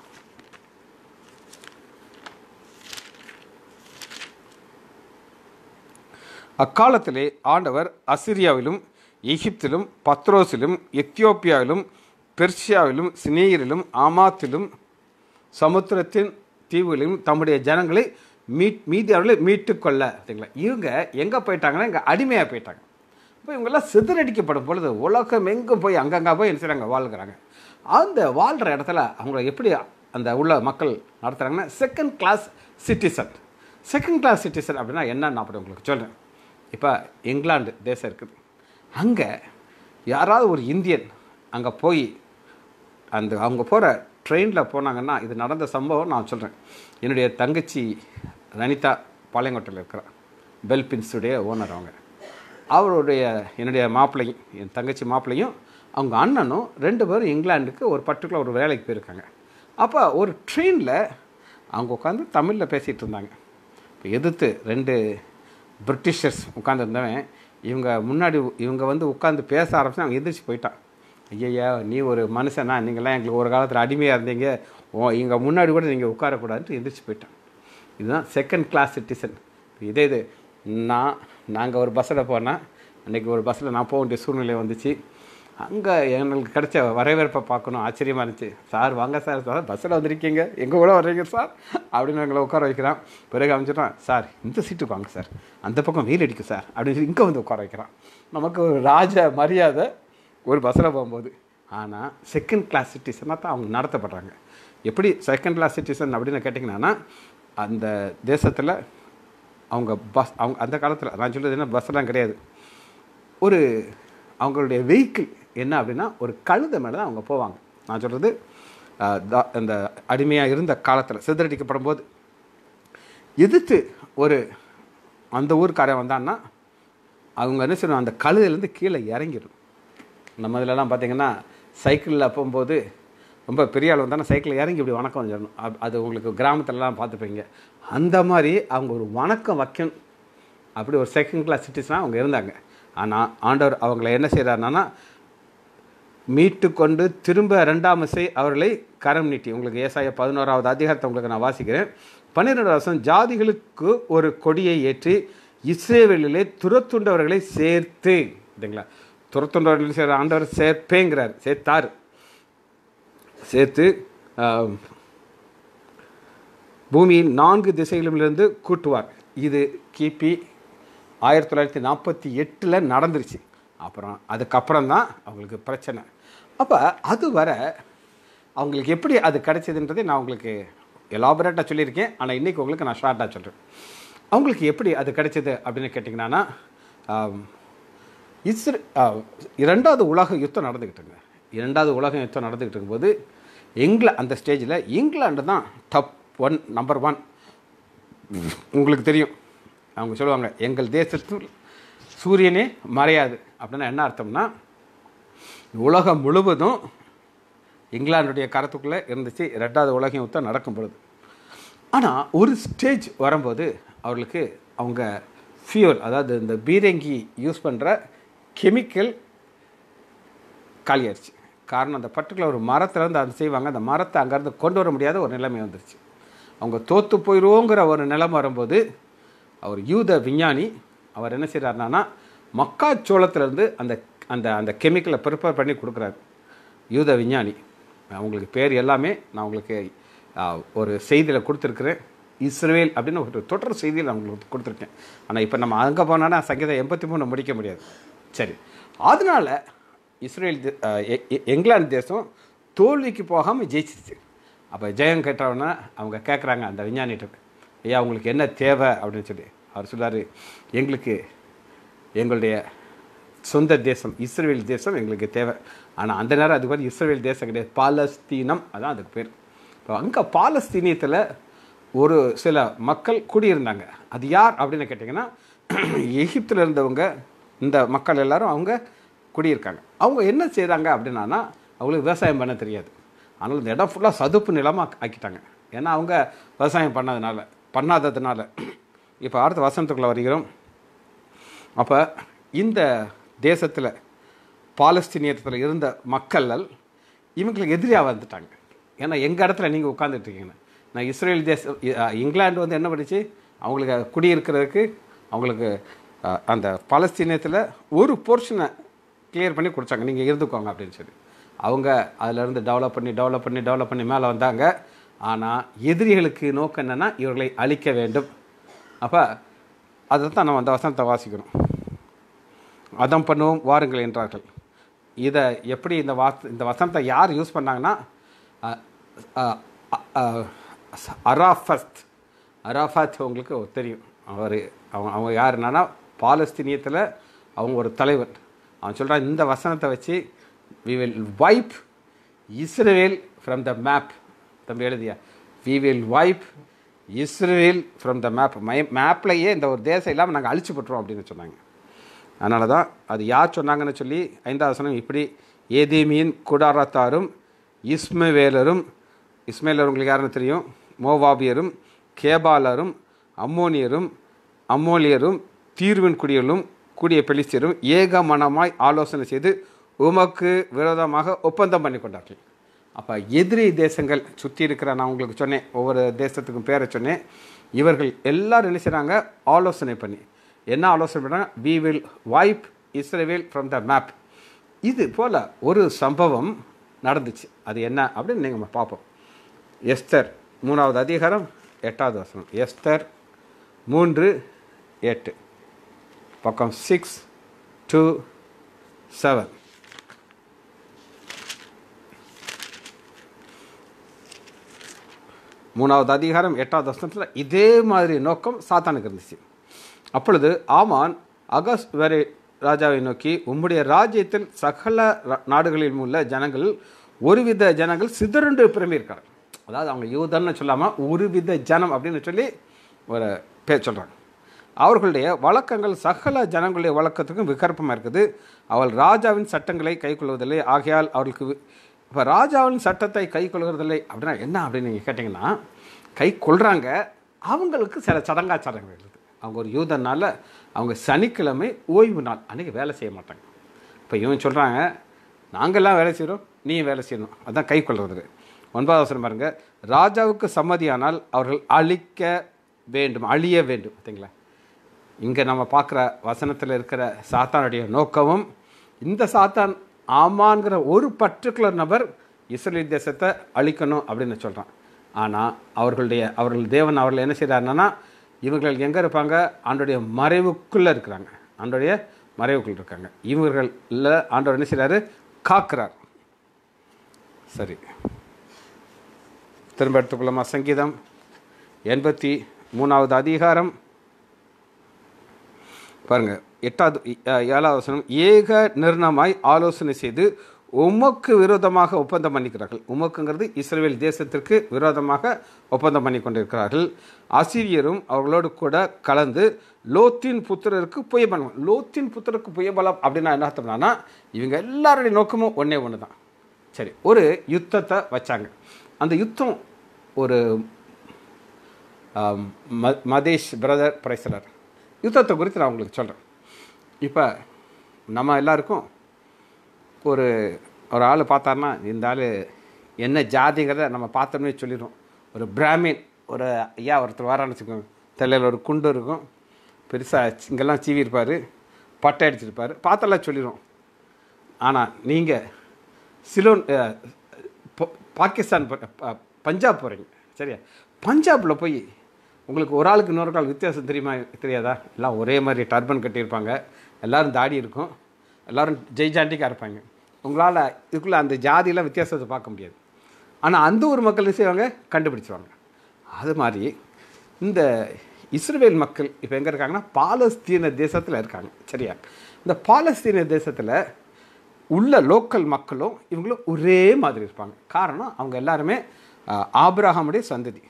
அக்காலத்திலே ஆண்டவர் அசிரியாவிலும் எகிப்திலும் பத்ரோஸிலும் எத்தியோப்பியாவிலும் பெர்சியாவிலும் சினேயரிலும் ஆமாத்திலும் சமுத்திரத்தின் தீவுகளிலும் தம்முடைய ஜனங்களை மீட் மீதி அவர்களை மீட்டுக்கொள்ள அப்படிங்களா இவங்க எங்கே போயிட்டாங்கன்னா இங்கே அடிமையாக போயிட்டாங்க இப்போ இவங்கெல்லாம் சிதறடிக்கப்படும் பொழுது உலகம் எங்கே போய் அங்கங்கே போய் என்ன செய்கிறாங்க வாழ்கிறாங்க அந்த வாழ்கிற இடத்துல அவங்கள எப்படி அந்த உள்ள மக்கள் நடத்துகிறாங்கன்னா second class citizen second class citizen அப்படின்னா என்னென்னு அப்படி உங்களுக்கு சொல்கிறேன் இப்போ இங்கிலாந்து தேசம் இருக்குது அங்கே யாராவது ஒரு இந்தியன் அங்கே போய் அந்த அவங்க போகிற ட்ரெயினில் போனாங்கன்னா இது நடந்த சம்பவம் நான் சொல்கிறேன் என்னுடைய தங்கச்சி ரனிதா பாளையங்கோட்டையில் இருக்கிறார் பெல்பின்ஸுடைய ஓனர் அவங்க அவருடைய என்னுடைய மாப்பிள்ளையும் என் தங்கச்சி மாப்பிள்ளையும் அவங்க அண்ணனும் ரெண்டு பேரும் இங்கிலாந்துக்கு ஒரு பர்டிகுலர் ஒரு வேலைக்கு போயிருக்காங்க அப்போ ஒரு ட்ரெயினில் அவங்க உட்காந்து தமிழில் பேசிகிட்டு இருந்தாங்க இப்போ எதிர்த்து ரெண்டு பிரிட்டிஷர்ஸ் உட்காந்துருந்தவன் இவங்க முன்னாடி இவங்க வந்து உட்காந்து பேச ஆரம்பிச்சு அவங்க எந்திரிச்சு போயிட்டான் ஐயா நீ ஒரு மனுஷனா நீங்கள்லாம் எங்களுக்கு ஒரு காலத்தில் அடிமையாக இருந்தீங்க ஓ இங்கே முன்னாடி கூட நீங்கள் உட்காரக்கூடாதுன்ட்டு எந்திரிச்சு போயிட்டான் இதுதான் செகண்ட் கிளாஸ் சிட்டிசன் இதே இது நான் நாங்கள் ஒரு பஸ்ஸில் போனால் அன்றைக்கி ஒரு பஸ்ஸில் நான் போக வேண்டிய சூழ்நிலை வந்துச்சு அங்கே எங்களுக்கு கிடைச்ச வரவேற்பை பார்க்கணும் ஆச்சரியமாக இருந்துச்சு சார் வாங்க சார் சார் பஸ்ஸில் வந்திருக்கீங்க எங்கள் கூட வர்றீங்க சார் அப்படின்னு எங்களை உட்கார வைக்கிறான் பிறகு அமைச்சிட்டான் சார் இந்த சீட்டு வாங்க சார் அந்த பக்கம் வெயில் அடிக்கும் சார் அப்படின்னு சொல்லி இங்கே வந்து உட்கார வைக்கிறான் நமக்கு ஒரு ராஜ மரியாதை ஒரு பஸ்ஸில் போகும்போது ஆனால் செகண்ட் கிளாஸ் சிட்டிசனாக தான் அவங்க நடத்தப்படுறாங்க எப்படி செகண்ட் கிளாஸ் சிட்டிசன் அப்படின்னு கேட்டிங்கன்னா அந்த தேசத்தில் அவங்க பஸ் அவங்க அந்த காலத்தில் நான் சொல்கிறது என்ன பஸ்ஸெலாம் கிடையாது ஒரு அவங்களுடைய வெஹிக்கிள் என்ன அப்படின்னா ஒரு கழுதை மேலே தான் அவங்க போவாங்க நான் சொல்கிறது இந்த அடிமையாக இருந்த காலத்தில் சிதறடிக்கப்படும் போது எதிர்த்து ஒரு அந்த ஊருக்காரன் வந்தான்னா அவங்க என்ன செய்யணும் அந்த கழுதுலேருந்து கீழே இறங்கிடும் நம்ம இதிலலாம் பார்த்திங்கன்னா சைக்கிளில் போகும்போது ரொம்ப பெரிய ஆள் தானே சைக்கிளில் இறங்கி இப்படி வணக்கம் வந்துடணும் அது உங்களுக்கு கிராமத்துலலாம் பார்த்துப்பீங்க அந்த மாதிரி அவங்க ஒரு வணக்கம் வைக்கணும் அப்படி ஒரு செகண்ட் கிளாஸ் சிட்டிஸ்லாம் அவங்க இருந்தாங்க ஆனால் ஆண்டவர் அவங்கள என்ன செய்கிறாருன்னா மீட்டு கொண்டு திரும்ப ரெண்டாம் இசை அவர்களை கரம் நீட்டி உங்களுக்கு ஏசாய பதினோராவது அதிகாரத்தை உங்களுக்கு நான் வாசிக்கிறேன் பன்னிரெண்டு வருஷம் ஜாதிகளுக்கு ஒரு கொடியை ஏற்றி இஸ்ரேவேலிலே துரத்துண்டவர்களை சேர்த்து இல்லைங்களா துரத்துண்டவர்கள் சேர் ஆண்டவர் சேர்ப்பேங்கிறார் சேர்த்தார் சேர்த்து பூமியின் நான்கு திசைகளிலிருந்து கூட்டுவார் இது கிபி ஆயிரத்தி தொள்ளாயிரத்தி நாற்பத்தி எட்டில் நடந்துருச்சு அப்புறம் அதுக்கப்புறம் தான் அவங்களுக்கு பிரச்சனை அப்போ அது வர அவங்களுக்கு எப்படி அது கிடைச்சதுன்றதை நான் உங்களுக்கு எலாபரேட்டாக சொல்லியிருக்கேன் ஆனால் இன்றைக்கி உங்களுக்கு நான் ஷார்ட்டாக சொல்கிறேன் அவங்களுக்கு எப்படி அது கிடைச்சது அப்படின்னு கேட்டிங்கன்னா இஸ்ர இரண்டாவது உலக யுத்தம் நடந்துக்கிட்டுங்க இரண்டாவது உலக யுத்தம் நடந்துக்கிட்டு இருக்கும்போது இங்கிலா அந்த ஸ்டேஜில் இங்கிலாண்டு தான் டப் ஒன் நம்பர் ஒன் உங்களுக்கு தெரியும் அவங்க சொல்லுவாங்க எங்கள் தேசத்தில் சூரியனே மறையாது அப்படின்னா என்ன அர்த்தம்னா உலகம் முழுவதும் இங்கிலாந்துடைய கரத்துக்குள்ளே இருந்துச்சு ரெண்டாவது உலகம் யுத்தம் நடக்கும் பொழுது ஆனால் ஒரு ஸ்டேஜ் வரும்போது அவர்களுக்கு அவங்க ஃபியூல் அதாவது இந்த பீரங்கி யூஸ் பண்ணுற கெமிக்கல் காலியாயிருச்சு காரணம் அந்த பர்டிகுலர் ஒரு மரத்துலேருந்து அதை செய்வாங்க அந்த மரத்தை அங்கேருந்து கொண்டு வர முடியாத ஒரு நிலைமை வந்துருச்சு அவங்க தோற்று போயிடுவோங்கிற ஒரு நிலைமை வரும்போது அவர் யூத விஞ்ஞானி அவர் என்ன செய்கிறாருனா மக்காச்சோளத்திலேருந்து அந்த அந்த அந்த கெமிக்கலை ப்ரிப்பேர் பண்ணி கொடுக்குறாரு யூத விஞ்ஞானி அவங்களுக்கு பேர் எல்லாமே நான் உங்களுக்கு ஒரு செய்தியில் கொடுத்துருக்குறேன் இஸ்ரேல் அப்படின்னு ஒரு தொடர் செய்தியில் அவங்களுக்கு கொடுத்துருக்கேன் ஆனால் இப்போ நம்ம அங்கே போனோன்னா சங்கீதம் எண்பத்தி மூணு முடிக்க முடியாது சரி அதனால் இஸ்ரேல் இங்கிலாந்து தேசம் தோல்விக்கு போகாமல் ஜெயிச்சிருச்சு அப்போ ஜெயம் கேட்டவொன்னே அவங்க கேட்குறாங்க அந்த விஞ்ஞானிகிட்ட ஐயா உங்களுக்கு என்ன தேவை அப்படின்னு சொல்லி அவர் சொல்கிறார் எங்களுக்கு எங்களுடைய சொந்த தேசம் இஸ்ரேல் தேசம் எங்களுக்கு தேவை ஆனால் அந்த நேரம் அதுக்கு பார்த்து இஸ்ரேல் தேசம் கிடையாது பாலஸ்தீனம் அதான் அதுக்கு பேர் இப்போ அங்கே பாலஸ்தீனியத்தில் ஒரு சில மக்கள் குடியிருந்தாங்க அது யார் அப்படின்னு கேட்டிங்கன்னா எகிப்தில் இருந்தவங்க இந்த மக்கள் எல்லோரும் அவங்க குடியிருக்காங்க அவங்க என்ன செய்கிறாங்க அப்படின்னா அவங்களுக்கு விவசாயம் பண்ண தெரியாது ஆனால் இந்த இடம் ஃபுல்லாக சதுப்பு நிலமாக ஆக்கிட்டாங்க ஏன்னா அவங்க விவசாயம் பண்ணதுனால பண்ணாததுனால இப்போ அடுத்த வசனத்துக்குள்ளே வருகிறோம் அப்போ இந்த தேசத்தில் பாலஸ்தீனியத்தில் இருந்த மக்கள் இவங்களுக்கு எதிரியாக வந்துட்டாங்க ஏன்னா எங்கள் இடத்துல நீங்கள் உட்காந்துட்ருக்கீங்கன்னு நான் இஸ்ரேல் தேசம் இங்கிலாந்து வந்து என்ன பண்ணிச்சு அவங்களுக்கு குடியிருக்கிறதுக்கு அவங்களுக்கு அந்த பாலஸ்தீனியத்தில் ஒரு போர்ஷனை கிளியர் பண்ணி கொடுத்தாங்க நீங்கள் இருந்துக்கோங்க அப்படின்னு சொல்லி அவங்க அதிலேருந்து டெவலப் பண்ணி டெவலப் பண்ணி டெவலப் பண்ணி மேலே வந்தாங்க ஆனால் எதிரிகளுக்கு நோக்கம் என்னென்னா இவர்களை அழிக்க வேண்டும் அப்போ அதை தான் நம்ம அந்த வசனத்தை வாசிக்கணும் அதம் பண்ணுவோம் வாருங்கள் என்றார்கள் இதை எப்படி இந்த வாஸ் இந்த வசனத்தை யார் யூஸ் பண்ணாங்கன்னா அராஃபஸ்த் அராஃபத் உங்களுக்கு தெரியும் அவர் அவங்க அவங்க யார் என்னன்னா பாலஸ்தீனியத்தில் அவங்க ஒரு தலைவர் அவன் சொல்கிறான் இந்த வசனத்தை வச்சு we will wipe Israel from the map தம்பி எழுதியா we will wipe Israel from the map my மேப்லையே இந்த ஒரு தேசம் இல்லாமல் நாங்கள் அழிச்சு போட்டுருவோம் அப்படின்னு சொன்னாங்க அதனால தான் அது யார் சொன்னாங்கன்னு சொல்லி ஐந்தாவசனம் இப்படி ஏதேமியின் குடாரத்தாரும் இஸ்மவேலரும் இஸ்மேலர் உங்களுக்கு யாருன்னு தெரியும் மோவாபியரும் கேபாலரும் அம்மோனியரும் அம்மோலியரும் தீர்வின் குடியலும் கூடிய பெலிஸ்தியரும் ஏக மனமாய் ஆலோசனை செய்து உமக்கு விரோதமாக ஒப்பந்தம் பண்ணி கொண்டார்கள் அப்போ எதிரி தேசங்கள் சுற்றி இருக்கிற நான் உங்களுக்கு சொன்னேன் ஒவ்வொரு தேசத்துக்கும் பேரை சொன்னேன் இவர்கள் எல்லோரும் என்ன செய்கிறாங்க ஆலோசனை பண்ணி என்ன ஆலோசனை பண்ணால் we will wipe Israel from the map இது போல் ஒரு சம்பவம் நடந்துச்சு அது என்ன அப்படின்னு நீங்கள் பார்ப்போம் எஸ்தர் மூணாவது அதிகாரம் எட்டாவது வசனம் எஸ்தர் மூன்று எட்டு பக்கம் சிக்ஸ் டூ செவன் மூணாவது அதிகாரம் எட்டாவது வசனத்தில் இதே மாதிரி நோக்கம் சாத்தானுக்கு இருந்துச்சு அப்பொழுது ஆமான் அகஸ் வரை ராஜாவை நோக்கி உம்முடைய ராஜ்யத்தில் சகல நாடுகளில் உள்ள ஜனங்கள் ஒருவித ஜனங்கள் சிதறுண்டு பிறம்பியிருக்காங்க அதாவது அவங்க யூதன்னு சொல்லாமல் ஒருவித ஜனம் அப்படின்னு சொல்லி ஒரு பேர் சொல்கிறாங்க அவர்களுடைய வழக்கங்கள் சகல ஜனங்களுடைய வழக்கத்துக்கும் விகற்பமாக இருக்குது அவள் ராஜாவின் சட்டங்களை கைக்கொள்வதில்லை ஆகையால் அவர்களுக்கு இப்போ ராஜாவின் சட்டத்தை கை கொள்கிறதில்லை அப்படின்னா என்ன அப்படின்னு நீங்கள் கேட்டிங்கன்னா கை கொள்கிறாங்க அவங்களுக்கு சில சடங்காச்சாரங்கள் இருக்குது அவங்க ஒரு யூதனால் அவங்க சனிக்கிழமை ஓய்வு நாள் அன்றைக்கி வேலை செய்ய மாட்டாங்க இப்போ இவன் சொல்கிறாங்க நாங்கள்லாம் வேலை செய்கிறோம் நீ வேலை செய்யணும் அதுதான் கை கொள்வது ஒன்பதாவது அவசரம் பாருங்கள் ராஜாவுக்கு சம்மதியானால் அவர்கள் அழிக்க வேண்டும் அழிய வேண்டும் பார்த்தீங்களா இங்கே நம்ம பார்க்குற வசனத்தில் இருக்கிற சாத்தானுடைய நோக்கமும் இந்த சாத்தான் ஆமாங்கிற ஒரு பர்டிகுலர் நபர் இஸ்ரேல் தேசத்தை அழிக்கணும் அப்படின்னு சொல்கிறான் ஆனால் அவர்களுடைய அவர்கள் தேவன் அவர்கள் என்ன செய்கிறாருன்னா இவர்கள் எங்கே இருப்பாங்க ஆண்டோடைய மறைவுக்குள்ளே இருக்கிறாங்க ஆண்டோடைய மறைவுக்குள்ளே இருக்காங்க இவர்களில் ஆண்டோட என்ன செய்கிறாரு காக்கிறார் சரி திரும்ப எடுத்துக்கொள்ளமா சங்கீதம் எண்பத்தி மூணாவது அதிகாரம் பாருங்கள் எட்டாவது ஏழாவது ஏக நிர்ணமாய் ஆலோசனை செய்து உமக்கு விரோதமாக ஒப்பந்தம் பண்ணிக்கிறார்கள் உமக்குங்கிறது இஸ்ரேல் தேசத்திற்கு விரோதமாக ஒப்பந்தம் பண்ணி கொண்டிருக்கிறார்கள் ஆசிரியரும் அவர்களோடு கூட கலந்து லோத்தின் புத்திரருக்கு புயபலம் லோத்தின் புத்திரருக்கு புயபலம் அப்படின்னா என்ன அர்த்தம்னா இவங்க எல்லாருடைய நோக்கமும் ஒன்றே ஒன்று தான் சரி ஒரு யுத்தத்தை வச்சாங்க அந்த யுத்தம் ஒரு மதேஷ் பிரதர் பிரைசலர் யுத்தத்தை குறித்து நான் உங்களுக்கு சொல்கிறேன் இப்போ நம்ம எல்லாருக்கும் ஒரு ஒரு ஆள் பார்த்தாருன்னா இந்த ஆள் என்ன ஜாதிங்கிறத நம்ம பார்த்தோம்னே சொல்லிடுவோம் ஒரு பிராமின் ஒரு ஐயா ஒருத்தர் வரான்னு வச்சுக்கோங்க தலையில் ஒரு குண்டு இருக்கும் பெருசாக இங்கெல்லாம் சீவிருப்பார் பட்டை அடிச்சிருப்பார் பார்த்தெல்லாம் சொல்லிடுவோம் ஆனால் நீங்கள் சிலோன் பாகிஸ்தான் பஞ்சாப் போகிறீங்க சரியா பஞ்சாபில் போய் உங்களுக்கு ஒரு ஆளுக்கு இன்னொரு ஆள் வித்தியாசம் தெரியுமா தெரியாதா எல்லாம் ஒரே மாதிரி டர்பன் கட்டியிருப்பாங்க எல்லோரும் தாடி இருக்கும் எல்லோரும் ஜெய்ஜாண்டிக்காக இருப்பாங்க உங்களால் இதுக்குள்ளே அந்த ஜாதியெலாம் வித்தியாசத்தை பார்க்க முடியாது ஆனால் அந்த ஊர் மக்கள் செய்வாங்க கண்டுபிடிச்சிருவாங்க அது மாதிரி இந்த இஸ்ரேல் மக்கள் இப்போ எங்கே இருக்காங்கன்னா பாலஸ்தீன தேசத்தில் இருக்காங்க சரியா இந்த பாலஸ்தீன தேசத்தில் உள்ள லோக்கல் மக்களும் இவங்களும் ஒரே மாதிரி இருப்பாங்க காரணம் அவங்க எல்லாருமே ஆப்ரஹாமுடைய சந்ததி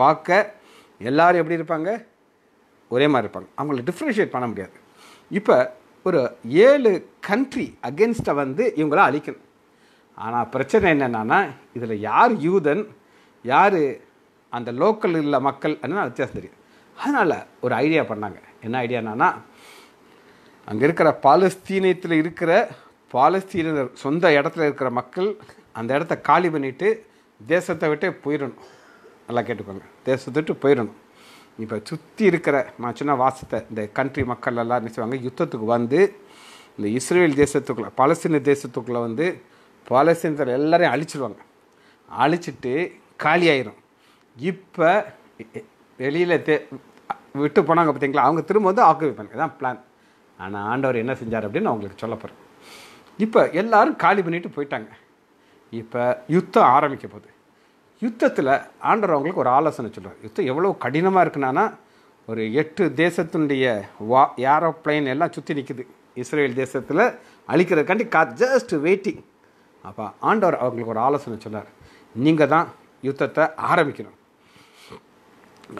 பார்க்க எல்லோரும் எப்படி இருப்பாங்க ஒரே மாதிரி இருப்பாங்க அவங்கள டிஃப்ரென்ஷியேட் பண்ண முடியாது இப்போ ஒரு ஏழு கண்ட்ரி அகென்ஸ்டை வந்து இவங்கள அழிக்கணும் ஆனால் பிரச்சனை என்னென்னா இதில் யார் யூதன் யார் அந்த லோக்கல் உள்ள மக்கள் அப்படின்னு வித்தியாசம் தெரியும் அதனால் ஒரு ஐடியா பண்ணாங்க என்ன ஐடியா என்னன்னா அங்கே இருக்கிற பாலஸ்தீனத்தில் இருக்கிற பாலஸ்தீனர் சொந்த இடத்துல இருக்கிற மக்கள் அந்த இடத்த காலி பண்ணிவிட்டு தேசத்தை விட்டு போயிடணும் நல்லா கேட்டுக்கோங்க தேசத்தை விட்டு போயிடணும் இப்போ சுற்றி இருக்கிற நான் சொன்ன வாசத்தை இந்த கண்ட்ரி மக்கள் எல்லாம் என்ன செய்வாங்க யுத்தத்துக்கு வந்து இந்த இஸ்ரேல் தேசத்துக்குள்ளே பலஸ்தீன தேசத்துக்குள்ளே வந்து பலஸ்தீனத்தில் எல்லாரையும் அழிச்சிடுவாங்க அழிச்சிட்டு காலியாயிரும் இப்போ வெளியில் தே விட்டு போனாங்க பார்த்தீங்களா அவங்க திரும்ப வந்து ஆக்கிரமிப்பாங்க தான் பிளான் ஆனால் ஆண்டவர் என்ன செஞ்சார் அப்படின்னு அவங்களுக்கு சொல்ல போகிறேன் இப்போ எல்லோரும் காலி பண்ணிவிட்டு போயிட்டாங்க இப்போ யுத்தம் ஆரம்பிக்க போகுது யுத்தத்தில் ஆண்டவர் அவங்களுக்கு ஒரு ஆலோசனை சொல்கிறார் யுத்தம் எவ்வளோ கடினமாக இருக்குன்னா ஒரு எட்டு தேசத்தினுடைய வா ஏரோப்ளைன் எல்லாம் சுற்றி நிற்குது இஸ்ரேல் தேசத்தில் அழிக்கிறதுக்காண்டி கா ஜஸ்ட் வெயிட்டிங் அப்போ ஆண்டவர் அவங்களுக்கு ஒரு ஆலோசனை சொன்னார் நீங்கள் தான் யுத்தத்தை ஆரம்பிக்கணும்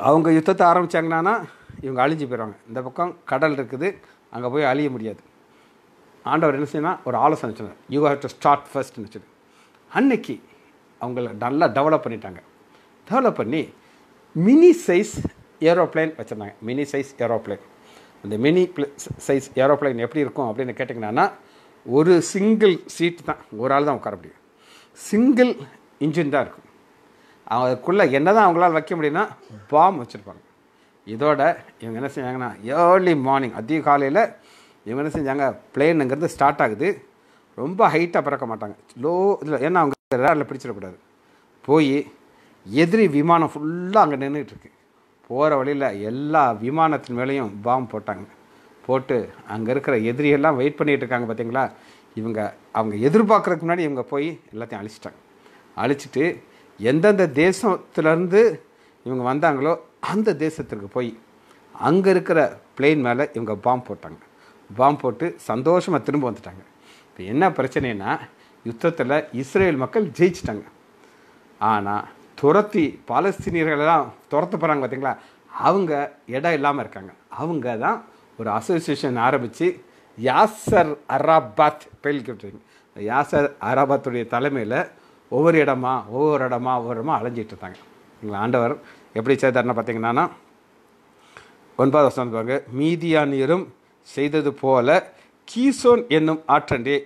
அவங்க யுத்தத்தை ஆரம்பித்தாங்கன்னா இவங்க அழிஞ்சு போயிடுவாங்க இந்த பக்கம் கடல் இருக்குது அங்கே போய் அழிய முடியாது ஆண்டவர் என்ன செய்யணும் ஒரு ஆலோசனை சொன்னார் யூ ஹவ் டு ஸ்டார்ட் ஃபர்ஸ்ட்னு சொல்லி அன்னைக்கு அவங்கள நல்லா டெவலப் பண்ணிட்டாங்க டெவலப் பண்ணி மினி சைஸ் ஏரோப்ளைன் வச்சுருந்தாங்க மினி சைஸ் ஏரோப்ளைன் அந்த மினி சைஸ் ஏரோப்ளைன் எப்படி இருக்கும் அப்படின்னு கேட்டிங்கன்னா ஒரு சிங்கிள் சீட் தான் ஒரு ஆள் தான் உட்கார முடியும் சிங்கிள் இன்ஜின் தான் இருக்கும் அதுக்குள்ளே என்ன தான் அவங்களால் வைக்க முடியும்னா பாம் வச்சுருப்பாங்க இதோட இவங்க என்ன செஞ்சாங்கன்னா ஏர்லி மார்னிங் அதிக காலையில் இவங்க என்ன செஞ்சாங்க பிளேனுங்கிறது ஸ்டார்ட் ஆகுது ரொம்ப ஹைட்டாக பறக்க மாட்டாங்க லோ இதில் ஏன்னா அவங்க ஒருத்தர் அதில் பிடிச்சிடக்கூடாது போய் எதிரி விமானம் ஃபுல்லாக அங்கே நின்றுட்டுருக்கு போகிற வழியில் எல்லா விமானத்தின் மேலேயும் பாம் போட்டாங்க போட்டு அங்கே இருக்கிற எதிரியெல்லாம் வெயிட் பண்ணிகிட்டு இருக்காங்க பார்த்தீங்களா இவங்க அவங்க எதிர்பார்க்குறதுக்கு முன்னாடி இவங்க போய் எல்லாத்தையும் அழிச்சிட்டாங்க அழிச்சிட்டு எந்தெந்த தேசத்துலேருந்து இவங்க வந்தாங்களோ அந்த தேசத்திற்கு போய் அங்கே இருக்கிற பிளெயின் மேலே இவங்க பாம் போட்டாங்க பாம் போட்டு சந்தோஷமாக திரும்ப வந்துட்டாங்க இப்போ என்ன பிரச்சனைன்னா யுத்தத்தில் இஸ்ரேல் மக்கள் ஜெயிச்சிட்டாங்க ஆனால் துரத்தி பாலஸ்தீனியர்களெல்லாம் துரத்து போகிறாங்க பார்த்தீங்களா அவங்க இடம் இல்லாமல் இருக்காங்க அவங்க தான் ஒரு அசோசியேஷன் ஆரம்பித்து யாசர் அராபாத் பெயில்கிட்டிங்க யாசர் அராபாத்துடைய தலைமையில் ஒவ்வொரு இடமா ஒவ்வொரு இடமா ஒவ்வொரு இடமா அலைஞ்சிட்டு இருந்தாங்க ஆண்டவர் எப்படி செய்தார்னா பார்த்தீங்கன்னா ஒன்பதாவது வருஷம் பாருங்க மீதியானியரும் செய்தது போல கீசோன் என்னும் ஆற்றண்டே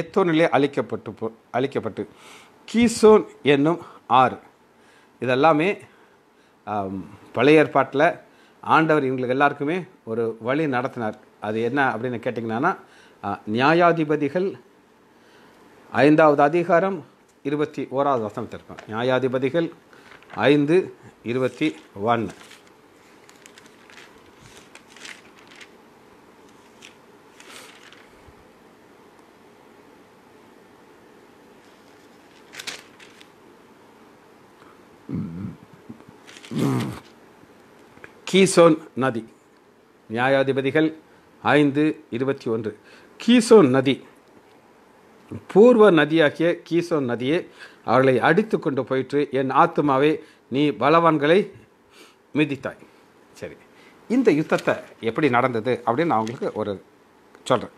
எத்தோனிலே அழிக்கப்பட்டு அழிக்கப்பட்டு கீசோன் என்னும் ஆறு இதெல்லாமே பழைய ஏற்பாட்டில் ஆண்டவர் இவங்களுக்கு எல்லாருக்குமே ஒரு வழி நடத்தினார் அது என்ன அப்படின்னு கேட்டிங்கன்னா நியாயாதிபதிகள் ஐந்தாவது அதிகாரம் இருபத்தி ஓராவது வசனத்தில் இருப்பேன் நியாயாதிபதிகள் ஐந்து இருபத்தி ஒன்று கீசோன் நதி நியாயாதிபதிகள் ஐந்து இருபத்தி ஒன்று கீசோன் நதி பூர்வ நதியாகிய கீசோன் நதியை அவர்களை அடித்து கொண்டு போயிற்று என் ஆத்மாவை நீ பலவான்களை மிதித்தாய் சரி இந்த யுத்தத்தை எப்படி நடந்தது அப்படின்னு நான் உங்களுக்கு ஒரு சொல்கிறேன்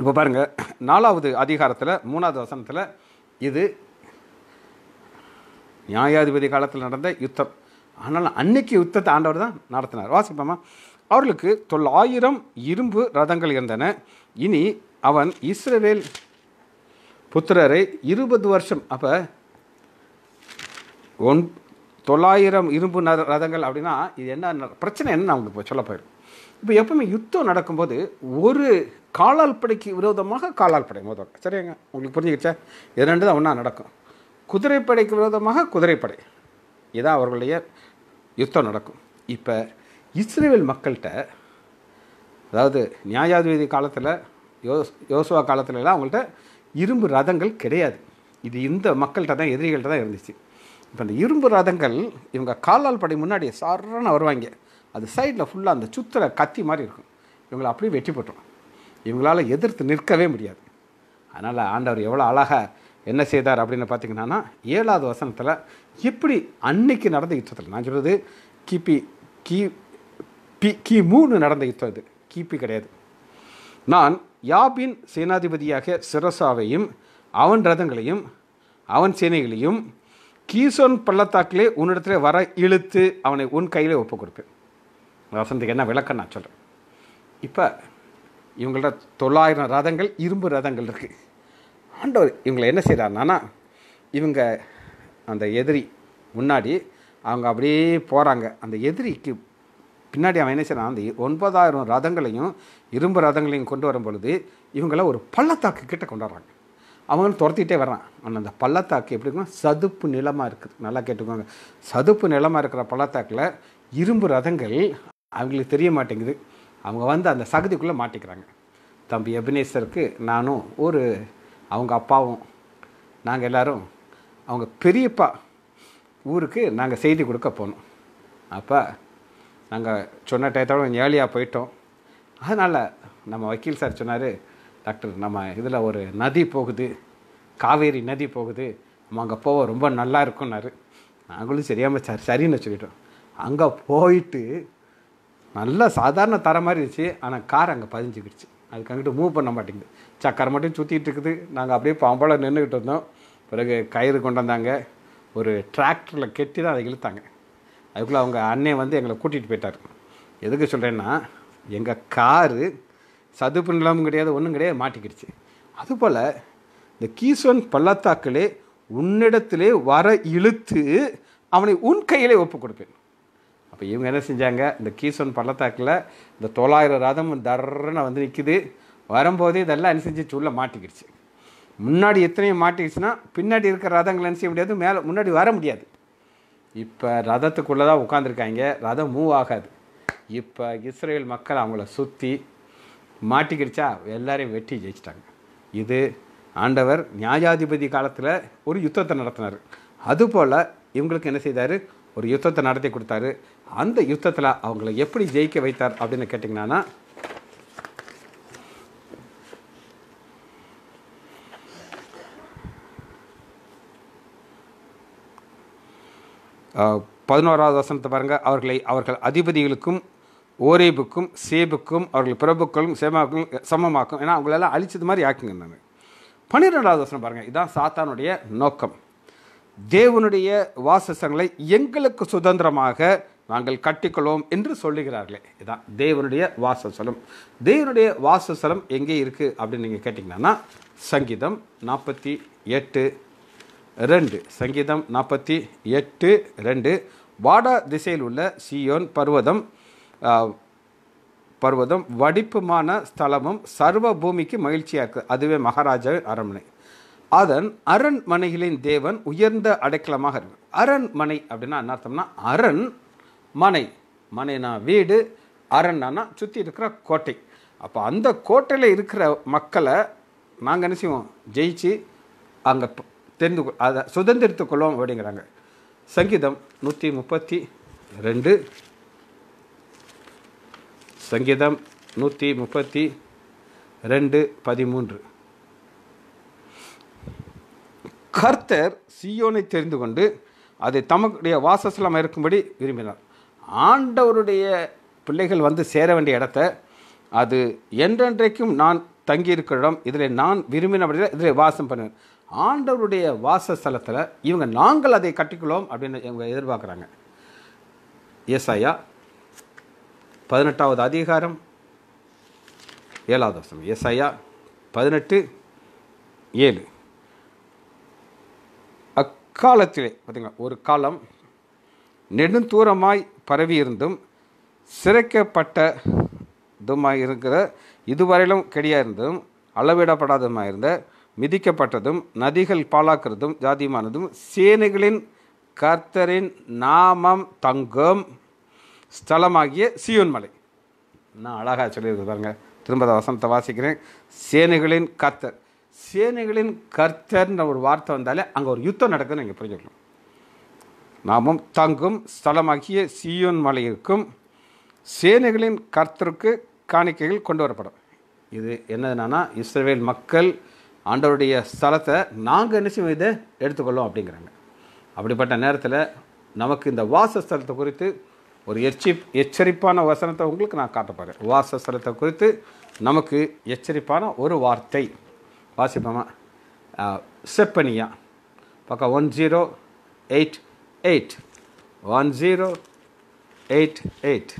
இப்போ பாருங்கள் நாலாவது அதிகாரத்தில் மூணாவது வசனத்தில் இது நியாயாதிபதி காலத்தில் நடந்த யுத்தம் ஆனால் அன்னைக்கு யுத்தத்தை ஆண்டவர் தான் நடத்தினார் வாசிப்பாமா அவர்களுக்கு தொள்ளாயிரம் இரும்பு ரதங்கள் இருந்தன இனி அவன் இஸ்ரவேல் புத்திரரை இருபது வருஷம் அப்போ ஒன் தொள்ளாயிரம் இரும்பு ரதங்கள் அப்படின்னா இது என்ன பிரச்சனை என்ன நான் உங்களுக்கு சொல்ல போயிடும் இப்போ எப்பவுமே யுத்தம் நடக்கும்போது ஒரு காலால் படைக்கு விரோதமாக காலால் படை மோதல் சரிங்க உங்களுக்கு புரிஞ்சுக்கிச்சா இது ரெண்டு தான் ஒன்றா நடக்கும் குதிரைப்படைக்கு விரோதமாக குதிரைப்படை இதான் அவர்களுடைய யுத்தம் நடக்கும் இப்போ இஸ்ரேல் மக்கள்கிட்ட அதாவது நியாயாதிபதி காலத்தில் யோஸ் யோசுவா காலத்துலலாம் அவங்கள்ட்ட இரும்பு ரதங்கள் கிடையாது இது இந்த மக்கள்கிட்ட தான் எதிரிகள்கிட்ட தான் இருந்துச்சு இப்போ அந்த இரும்பு ரதங்கள் இவங்க காலால் படை முன்னாடி சரன்னு வருவாங்க அது சைடில் ஃபுல்லாக அந்த சுத்திர கத்தி மாதிரி இருக்கும் இவங்களை அப்படியே வெட்டி போட்டுரும் இவங்களால் எதிர்த்து நிற்கவே முடியாது அதனால் ஆண்டவர் எவ்வளோ அழகாக என்ன செய்தார் அப்படின்னு பார்த்தீங்கன்னா ஏழாவது வசனத்தில் எப்படி அன்னைக்கு நடந்த யுத்தத்தில் நான் சொல்கிறது கிபி கி பி கி மூணு நடந்த யுத்தம் இது கிபி கிடையாது நான் யாபின் சேனாதிபதியாக சிரசாவையும் அவன் ரதங்களையும் அவன் சேனைகளையும் கீசோன் பள்ளத்தாக்கிலே உன்னிடத்தில் வர இழுத்து அவனை உன் கையிலே ஒப்பு கொடுப்பேன் வசந்தத்துக்கு என்ன விளக்கம் நான் சொல்கிறேன் இப்போ இவங்கள்ட்ட தொள்ளாயிரம் ரதங்கள் இரும்பு ரதங்கள் இருக்குது ஆண்டவர் இவங்களை என்ன செய்கிறாருனா இவங்க அந்த எதிரி முன்னாடி அவங்க அப்படியே போகிறாங்க அந்த எதிரிக்கு பின்னாடி அவன் என்ன செய்கிறான் அந்த ஒன்பதாயிரம் ரதங்களையும் இரும்பு ரதங்களையும் கொண்டு வரும் பொழுது இவங்கள ஒரு பள்ளத்தாக்கு கிட்டே கொண்டு வர்றாங்க அவங்களும் துரத்திட்டே வர்றான் ஆனால் அந்த பள்ளத்தாக்கு எப்படி இருக்கும் சதுப்பு நிலமாக இருக்குது நல்லா கேட்டுக்கோங்க சதுப்பு நிலமாக இருக்கிற பள்ளத்தாக்கில் இரும்பு ரதங்கள் அவங்களுக்கு தெரிய மாட்டேங்குது அவங்க வந்து அந்த சகுதிக்குள்ளே மாட்டிக்கிறாங்க தம்பி எபினேசருக்கு நானும் ஒரு அவங்க அப்பாவும் நாங்கள் எல்லோரும் அவங்க பெரியப்பா ஊருக்கு நாங்கள் செய்தி கொடுக்க போனோம் அப்போ நாங்கள் சொன்ன டயத்தோட கொஞ்சம் ஏர்லியாக போயிட்டோம் அதனால் நம்ம வக்கீல் சார் சொன்னார் டாக்டர் நம்ம இதில் ஒரு நதி போகுது காவேரி நதி போகுது நம்ம அங்கே போக ரொம்ப நல்லா இருக்கும்னாரு நாங்களும் சரியாமல் சார் சரின்னு வச்சுக்கிட்டோம் அங்கே போயிட்டு நல்லா சாதாரண தர மாதிரி இருந்துச்சு ஆனால் கார் அங்கே பதிஞ்சுக்கிடுச்சு அது கங்கிட்டு மூவ் பண்ண மாட்டேங்குது சக்கரை மட்டும் சுற்றிட்டு இருக்குது நாங்கள் அப்படியே பாம்பால் நின்றுக்கிட்டு இருந்தோம் பிறகு கயிறு கொண்டு வந்தாங்க ஒரு டிராக்டரில் கெட்டி தான் அதை இழுத்தாங்க அதுக்குள்ளே அவங்க அண்ணன் வந்து எங்களை கூட்டிகிட்டு போயிட்டார் எதுக்கு சொல்கிறேன்னா எங்கள் காரு சதுப்பு நிலமும் கிடையாது ஒன்றும் கிடையாது மாட்டிக்கிடுச்சு அதுபோல் இந்த கீசோன் பள்ளத்தாக்களே உன்னிடத்திலே வர இழுத்து அவனை உன் கையிலே ஒப்பு கொடுப்பேன் இப்போ இவங்க என்ன செஞ்சாங்க இந்த கீசோன் பள்ளத்தாக்கில் இந்த தொள்ளாயிரம் ரதம் தர்றன்னு வந்து நிற்குது வரும்போது இதெல்லாம் செஞ்சு உள்ளே மாட்டிக்கிடுச்சு முன்னாடி எத்தனையும் மாட்டிக்கிச்சுன்னா பின்னாடி இருக்கிற ரதங்கள் என்ன செய்ய முடியாது மேலே முன்னாடி வர முடியாது இப்போ ரதத்துக்குள்ளே தான் உட்காந்துருக்காங்க ரதம் மூவ் ஆகாது இப்போ இஸ்ரேல் மக்கள் அவங்கள சுற்றி மாட்டிக்கிடுச்சா எல்லாரையும் வெட்டி ஜெயிச்சிட்டாங்க இது ஆண்டவர் நியாயாதிபதி காலத்தில் ஒரு யுத்தத்தை நடத்தினார் அதுபோல் இவங்களுக்கு என்ன செய்தார் ஒரு யுத்தத்தை நடத்தி கொடுத்தாரு அந்த யுத்தத்தில் அவங்களை எப்படி ஜெயிக்க வைத்தார் அப்படின்னு கேட்டிங்கன்னா பதினோராவது வசனத்தை பாருங்கள் அவர்களை அவர்கள் அதிபதிகளுக்கும் ஓரேபுக்கும் சேபுக்கும் அவர்கள் பிரபுக்களும் சேமாக்களும் சமமாக்கும் ஏன்னா அவங்களெல்லாம் அழிச்சது மாதிரி ஆக்குங்க நான் பன்னிரெண்டாவது வசனம் பாருங்கள் இதுதான் சாத்தானுடைய நோக்கம் தேவனுடைய வாசஸ்தங்களை எங்களுக்கு சுதந்திரமாக நாங்கள் கட்டிக்கொள்வோம் என்று சொல்லுகிறார்களே இதான் தேவனுடைய வாசஸ்தலம் தேவனுடைய வாசஸ்தலம் எங்கே இருக்குது அப்படின்னு நீங்கள் கேட்டிங்கன்னா சங்கீதம் நாற்பத்தி எட்டு ரெண்டு சங்கீதம் நாற்பத்தி எட்டு ரெண்டு வாடா திசையில் உள்ள சியோன் பர்வதம் பர்வதம் வடிப்புமான ஸ்தலமும் சர்வ பூமிக்கு மகிழ்ச்சியாக இருக்குது அதுவே மகாராஜா அரண்மனை அதன் அரண்மனைகளின் தேவன் உயர்ந்த அடைக்கலமாக இருக்கு அரண்மனை அப்படின்னா என்ன அர்த்தம்னா அரண் மனை மனைனா வீடு அரண்னா சுற்றி இருக்கிற கோட்டை அப்போ அந்த கோட்டையில் இருக்கிற மக்களை நாங்கள் என்ன செய்வோம் ஜெயிச்சு அங்கே தெரிந்து அதை சுதந்திரத்துக்கொள்ளும் அப்படிங்கிறாங்க சங்கீதம் நூற்றி முப்பத்தி ரெண்டு சங்கீதம் நூற்றி முப்பத்தி ரெண்டு பதிமூன்று கர்த்தர் சியோனை தெரிந்து கொண்டு அதை தமக்குடைய வாசஸ்லாம் இருக்கும்படி விரும்பினார் ஆண்டவருடைய பிள்ளைகள் வந்து சேர வேண்டிய இடத்த அது என்றென்றைக்கும் நான் தங்கியிருக்கிற இடம் இதில் நான் விரும்பின அப்படின்னா இதில் வாசம் பண்ணுவேன் ஆண்டவருடைய வாசஸ்தலத்தில் இவங்க நாங்கள் அதை கட்டிக்கொள்ளோம் அப்படின்னு இவங்க எதிர்பார்க்குறாங்க எஸ் ஐயா பதினெட்டாவது அதிகாரம் ஏழாவது வருஷம் எஸ் ஐயா பதினெட்டு ஏழு அக்காலத்திலே பார்த்தீங்களா ஒரு காலம் நெடுந்தூரமாய் பரவியிருந்தும் சிறைக்கப்பட்டதுமாக இருக்கிற இதுவரையிலும் கெடியாக இருந்ததும் அளவிடப்படாததுமாக இருந்த மிதிக்கப்பட்டதும் நதிகள் பாலாக்கிறதும் ஜாதியமானதும் சேனைகளின் கர்த்தரின் நாமம் தங்கும் ஸ்தலமாகிய சியோன்மலை மலை நான் அழகாக சொல்லியிருக்கு பாருங்க திரும்ப வசனத்தை வாசிக்கிறேன் சேனைகளின் கர்த்தர் சேனைகளின் கர்த்தர்ன்ற ஒரு வார்த்தை வந்தாலே அங்கே ஒரு யுத்தம் நடக்குதுன்னு நீங்கள் புரிஞ்சுக்கணும் நாமும் தங்கும் ஸ்தலமாகிய சியோன் மலையிற்கும் சேனைகளின் கர்த்தருக்கு காணிக்கைகள் கொண்டு வரப்படும் இது என்னதுனா இஸ்ரேல் மக்கள் ஆண்டவருடைய ஸ்தலத்தை நாங்கள் என்ன செய்வோம் இதை எடுத்துக்கொள்ளோம் அப்படிங்கிறாங்க அப்படிப்பட்ட நேரத்தில் நமக்கு இந்த வாசஸ்தலத்தை குறித்து ஒரு எச்சி எச்சரிப்பான வசனத்தை உங்களுக்கு நான் காட்டப்பாரு வாசஸ்தலத்தை குறித்து நமக்கு எச்சரிப்பான ஒரு வார்த்தை வாசிப்போமா செப்பனியா பக்கம் one zero eight eight one zero eight eight.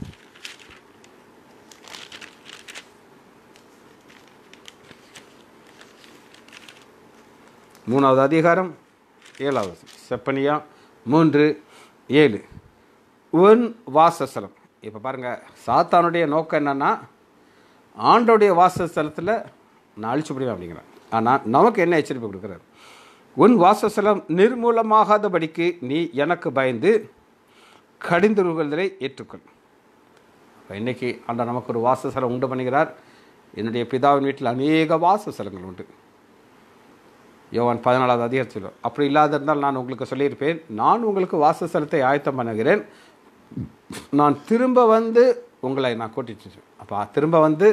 மூணாவது அதிகாரம் ஏழாவது செப்பனியா மூன்று ஏழு உன் வாசஸ்தலம் இப்போ பாருங்கள் சாத்தானுடைய நோக்கம் என்னென்னா ஆண்டோடைய வாசஸ்தலத்தில் நான் அழிச்சுப்படுவேன் அப்படிங்கிறேன் ஆனால் நமக்கு என்ன எச்சரிப்பு கொடுக்குறாரு உன் வாசஸ்தலம் நிர்மூலமாகாதபடிக்கு நீ எனக்கு பயந்து கடிந்துருகளை ஏற்றுக்கொள் இன்றைக்கி ஆண்டா நமக்கு ஒரு வாசஸ்தலம் உண்டு பண்ணுகிறார் என்னுடைய பிதாவின் வீட்டில் அநேக வாசஸ்தலங்கள் உண்டு யோவான் பதினாலாவது அதிகாரத்தில் அப்படி இருந்தால் நான் உங்களுக்கு சொல்லியிருப்பேன் நான் உங்களுக்கு வாசஸ்தலத்தை ஆயத்தம் பண்ணுகிறேன் நான் திரும்ப வந்து உங்களை நான் கூட்டிட்டு அப்போ திரும்ப வந்து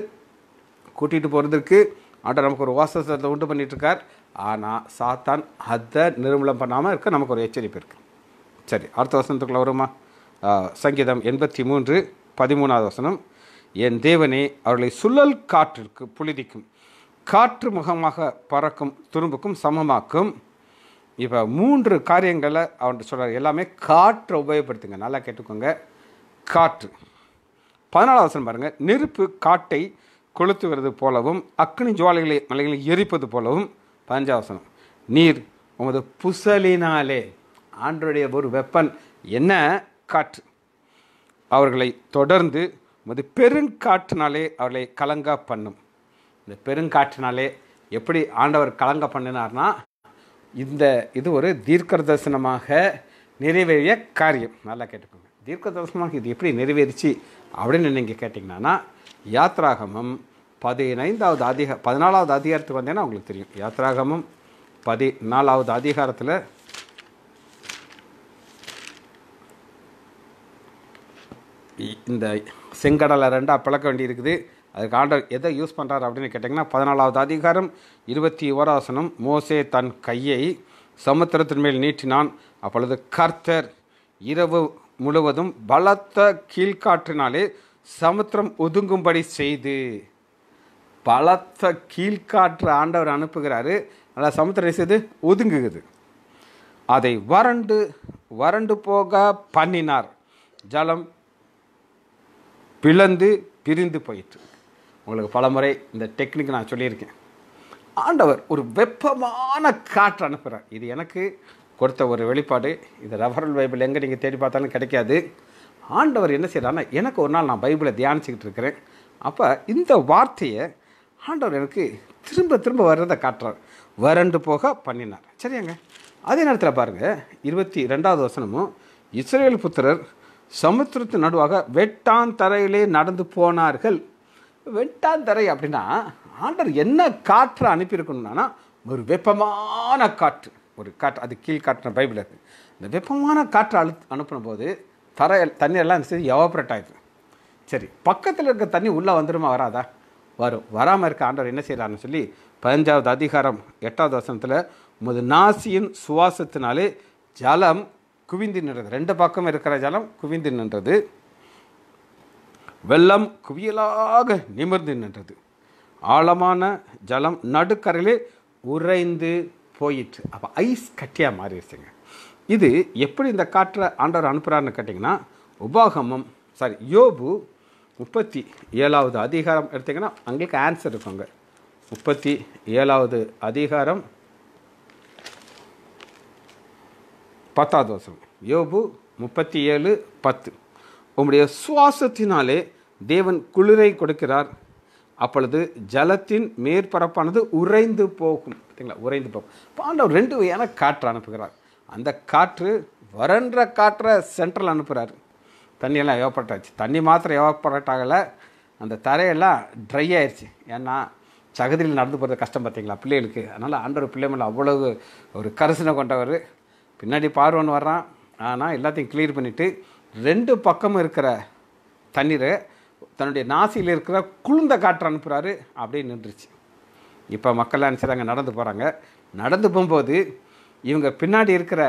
கூட்டிகிட்டு போகிறதுக்கு ஆண்டா நமக்கு ஒரு வாசஸ்தலத்தை உண்டு பண்ணிகிட்ருக்கார் ஆனால் சாத்தான் அதை நிர்மூலம் பண்ணாமல் இருக்க நமக்கு ஒரு எச்சரிப்பு இருக்குது சரி அடுத்த வசனத்துக்குள்ள வருமா சங்கீதம் எண்பத்தி மூன்று பதிமூணாவது வசனம் என் தேவனே அவர்களை சுழல் காற்றிற்கு புழுதிக்கும் காற்று முகமாக பறக்கும் துரும்புக்கும் சமமாக்கும் இப்போ மூன்று காரியங்களை அவன் சொல்கிறார் எல்லாமே காற்றை உபயோகப்படுத்துங்க நல்லா கேட்டுக்கோங்க காற்று பதினாலாம் வசனம் பாருங்கள் நெருப்பு காட்டை கொளுத்துவது போலவும் அக்னி ஜுவாலைகளை மலைகளை எரிப்பது போலவும் பஞ்சாவசனம் நீர் உமது புசலினாலே ஆண்டருடைய ஒரு வெப்பன் என்ன காற்று அவர்களை தொடர்ந்து உமது பெருங்காற்றினாலே அவர்களை கலங்கா பண்ணும் இந்த பெருங்காற்றினாலே எப்படி ஆண்டவர் கலங்க பண்ணினார்னா இந்த இது ஒரு தீர்க்க தரிசனமாக நிறைவேறிய காரியம் நல்லா கேட்டுக்கோங்க தீர்க்க தரிசனமாக இது எப்படி நிறைவேறிச்சு அப்படின்னு நீங்கள் கேட்டிங்கன்னா யாத்ராகமம் பதினைந்தாவது அதிக பதினாலாவது அதிகாரத்துக்கு வந்தேன்னா உங்களுக்கு தெரியும் யாத்ராகமும் பதினாலாவது அதிகாரத்தில் இந்த செங்கடலை ரெண்டாக பிளக்க வேண்டியிருக்குது அதுக்கு ஆண்டவர் எதை யூஸ் பண்ணுறாரு அப்படின்னு கேட்டிங்கன்னா பதினாலாவது அதிகாரம் இருபத்தி ஓராசனம் மோசே தன் கையை சமுத்திரத்தின் மேல் நீட்டினான் அப்பொழுது கர்த்தர் இரவு முழுவதும் பலத்த கீழ்காற்றினாலே சமுத்திரம் ஒதுங்கும்படி செய்து பலத்த கீழ்காற்று ஆண்டவர் அனுப்புகிறாரு நல்லா சமுத்திரம் செய்து ஒதுங்குகுது அதை வறண்டு வறண்டு போக பண்ணினார் ஜலம் பிளந்து பிரிந்து போயிட்டு உங்களுக்கு பலமுறை இந்த டெக்னிக் நான் சொல்லியிருக்கேன் ஆண்டவர் ஒரு வெப்பமான காற்று அனுப்புகிறார் இது எனக்கு கொடுத்த ஒரு வெளிப்பாடு இது ரெஃபரல் பைபிள் எங்கே நீங்கள் தேடி பார்த்தாலும் கிடைக்காது ஆண்டவர் என்ன செய்கிறாருன்னா எனக்கு ஒரு நாள் நான் பைபிளை தியானிச்சுக்கிட்டு இருக்கிறேன் அப்போ இந்த வார்த்தையை ஆண்டவர் எனக்கு திரும்ப திரும்ப வர்றதை காட்டுறார் வறண்டு போக பண்ணினார் சரியாங்க அதே நேரத்தில் பாருங்கள் இருபத்தி ரெண்டாவது வசனமும் இஸ்ரேல் புத்திரர் சமுத்திரத்து நடுவாக வெட்டான் தரையிலே நடந்து போனார்கள் வெட்டான் தரை அப்படின்னா ஆண்டர் என்ன காற்று அனுப்பியிருக்கணும்னா ஒரு வெப்பமான காற்று ஒரு காற்று அது கீழ் காற்று பைபிள் இருக்குது இந்த வெப்பமான காற்று அழு அனுப்பின போது தரையல் தண்ணியெல்லாம் சரி எவாப்ரேட் ஆகிடுது சரி பக்கத்தில் இருக்க தண்ணி உள்ளே வந்துடுமா வராதா வரும் வராமல் இருக்க ஆண்டவர் என்ன செய்கிறாருன்னு சொல்லி பதினஞ்சாவது அதிகாரம் எட்டாவது வசனத்தில் முது நாசியின் சுவாசத்தினாலே ஜலம் குவிந்து நின்றது ரெண்டு பக்கம் இருக்கிற ஜலம் குவிந்து நின்றது வெள்ளம் குவியலாக நிமிர்ந்து நின்றது ஆழமான ஜலம் நடுக்கரையிலே உறைந்து போயிட்டு அப்போ ஐஸ் கட்டியாக மாறிடுச்சுங்க இது எப்படி இந்த காற்றை ஆண்டவர் அனுப்புகிறாருன்னு கேட்டிங்கன்னா உபாகமம் சாரி யோபு முப்பத்தி ஏழாவது அதிகாரம் எடுத்திங்கன்னா அங்களுக்கு ஆன்சர் இருக்குங்க முப்பத்தி ஏழாவது அதிகாரம் பத்தாவது வசனம் யோபு முப்பத்தி ஏழு பத்து உங்களுடைய சுவாசத்தினாலே தேவன் குளிரை கொடுக்கிறார் அப்பொழுது ஜலத்தின் மேற்பரப்பானது உறைந்து போகும் பார்த்தீங்களா உறைந்து போகும் பாண்டவர் ரெண்டு வகையான காற்று அனுப்புகிறார் அந்த காற்று வறண்ட காற்றை சென்ட்ரல் அனுப்புகிறார் தண்ணியெல்லாம் ஏவப்பட்ட ஆச்சு தண்ணி மாத்திரம் ஏவப்பட்ட ஆகலை அந்த தரையெல்லாம் ட்ரை ஆயிடுச்சு ஏன்னா சகதியில் நடந்து போகிறது கஷ்டம் பார்த்தீங்களா பிள்ளைகளுக்கு அதனால் ஆண்டவர் பிள்ளை மேலே அவ்வளவு ஒரு கரிசனை கொண்டவர் பின்னாடி பார்வன் வர்றான் ஆனால் எல்லாத்தையும் கிளியர் பண்ணிவிட்டு ரெண்டு பக்கமும் இருக்கிற தண்ணீரை தன்னுடைய நாசியில் இருக்கிற குளிர்ந்த காற்று அனுப்புகிறாரு அப்படியே நின்றுச்சு இப்போ மக்கள் நினச்சிடாங்க நடந்து போகிறாங்க நடந்து போகும்போது இவங்க பின்னாடி இருக்கிற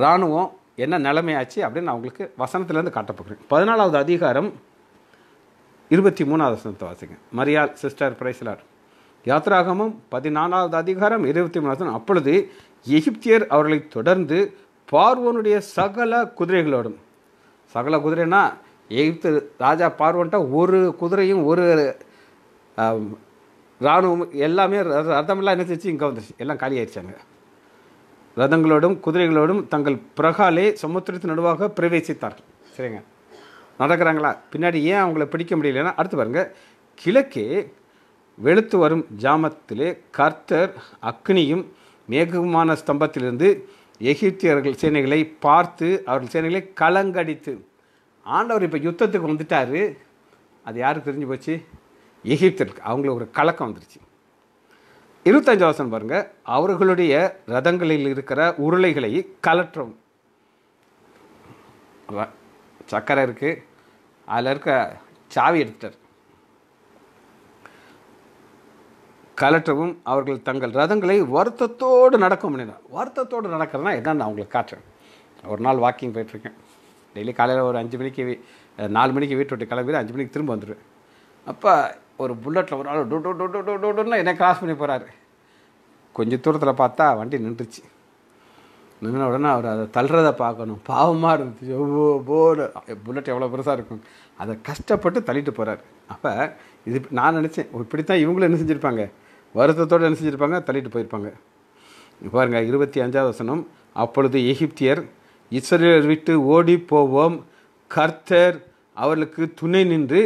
இராணுவம் என்ன நிலைமையாச்சு அப்படின்னு அவங்களுக்கு வசனத்துலேருந்து காட்டப்போக்குறேன் பதினாலாவது அதிகாரம் இருபத்தி மூணாவது வசனத்தை வாசிங்க மரியாள் சிஸ்டர் பிரைஸ்லார் யாத்ராகமும் பதினாலாவது அதிகாரம் இருபத்தி மூணாவது அப்பொழுது எகிப்தியர் அவர்களை தொடர்ந்து பார்வோனுடைய சகல குதிரைகளோடும் சகல குதிரைனா எகிப்து ராஜா பார்வன்ட்ட ஒரு குதிரையும் ஒரு இராணுவம் எல்லாமே ரதமெல்லாம் என்ன செஞ்சு இங்கே வந்துருச்சு எல்லாம் காலி ஆயிடுச்சாங்க ரதங்களோடும் குதிரைகளோடும் தங்கள் பிரகாலே சமுத்திரத்து நடுவாக பிரவேசித்தார்கள் சரிங்க நடக்கிறாங்களா பின்னாடி ஏன் அவங்கள பிடிக்க முடியலன்னா அடுத்து பாருங்கள் கிழக்கே வெளுத்து வரும் ஜாமத்திலே கர்த்தர் அக்னியும் மேகமான ஸ்தம்பத்திலிருந்து எகிப்தியர்கள் சேனைகளை பார்த்து அவர்கள் சேனைகளை கலங்கடித்து ஆண்டவர் இப்போ யுத்தத்துக்கு வந்துட்டார் அது யாருக்கு தெரிஞ்சு போச்சு எகிப்தருக்கு அவங்களுக்கு ஒரு கலக்கம் வந்துருச்சு இருபத்தஞ்சு வருஷம் பாருங்கள் அவர்களுடைய ரதங்களில் இருக்கிற உருளைகளை கலற்றும் சக்கரை இருக்குது அதில் இருக்க சாவி எடுத்துட்டார் கலற்றவும் அவர்கள் தங்கள் ரதங்களை வருத்தத்தோடு நடக்க முடியும் வருத்தத்தோடு நடக்கிறதுனா என்னன்னு நான் உங்களுக்கு காட்டுறேன் ஒரு நாள் வாக்கிங் போயிட்டுருக்கேன் டெய்லி காலையில் ஒரு அஞ்சு மணிக்கு நாலு மணிக்கு வீட்டு விட்டு கிளம்பி அஞ்சு மணிக்கு திரும்ப வந்துடுவேன் அப்போ ஒரு புல்லட்டில் ஒரு ஆள் டோ டோ டோ டோ என்ன கிராஸ் பண்ணி போகிறாரு கொஞ்சம் தூரத்தில் பார்த்தா வண்டி நின்றுச்சு நின்ன உடனே அவர் அதை தள்ளுறதை பார்க்கணும் பாவமாக இருந்துச்சு எவ்வளோ போடு புல்லட் எவ்வளோ பெருசாக இருக்கும் அதை கஷ்டப்பட்டு தள்ளிட்டு போகிறாரு அப்போ இது நான் நினச்சேன் இப்படி தான் இவங்களும் என்ன செஞ்சுருப்பாங்க வருத்தத்தோடு என்ன செஞ்சுருப்பாங்க தள்ளிட்டு போயிருப்பாங்க பாருங்கள் இருபத்தி அஞ்சாவது வசனம் அப்பொழுது எகிப்தியர் இஸ்ரேலர் விட்டு ஓடி போவோம் கர்த்தர் அவர்களுக்கு துணை நின்று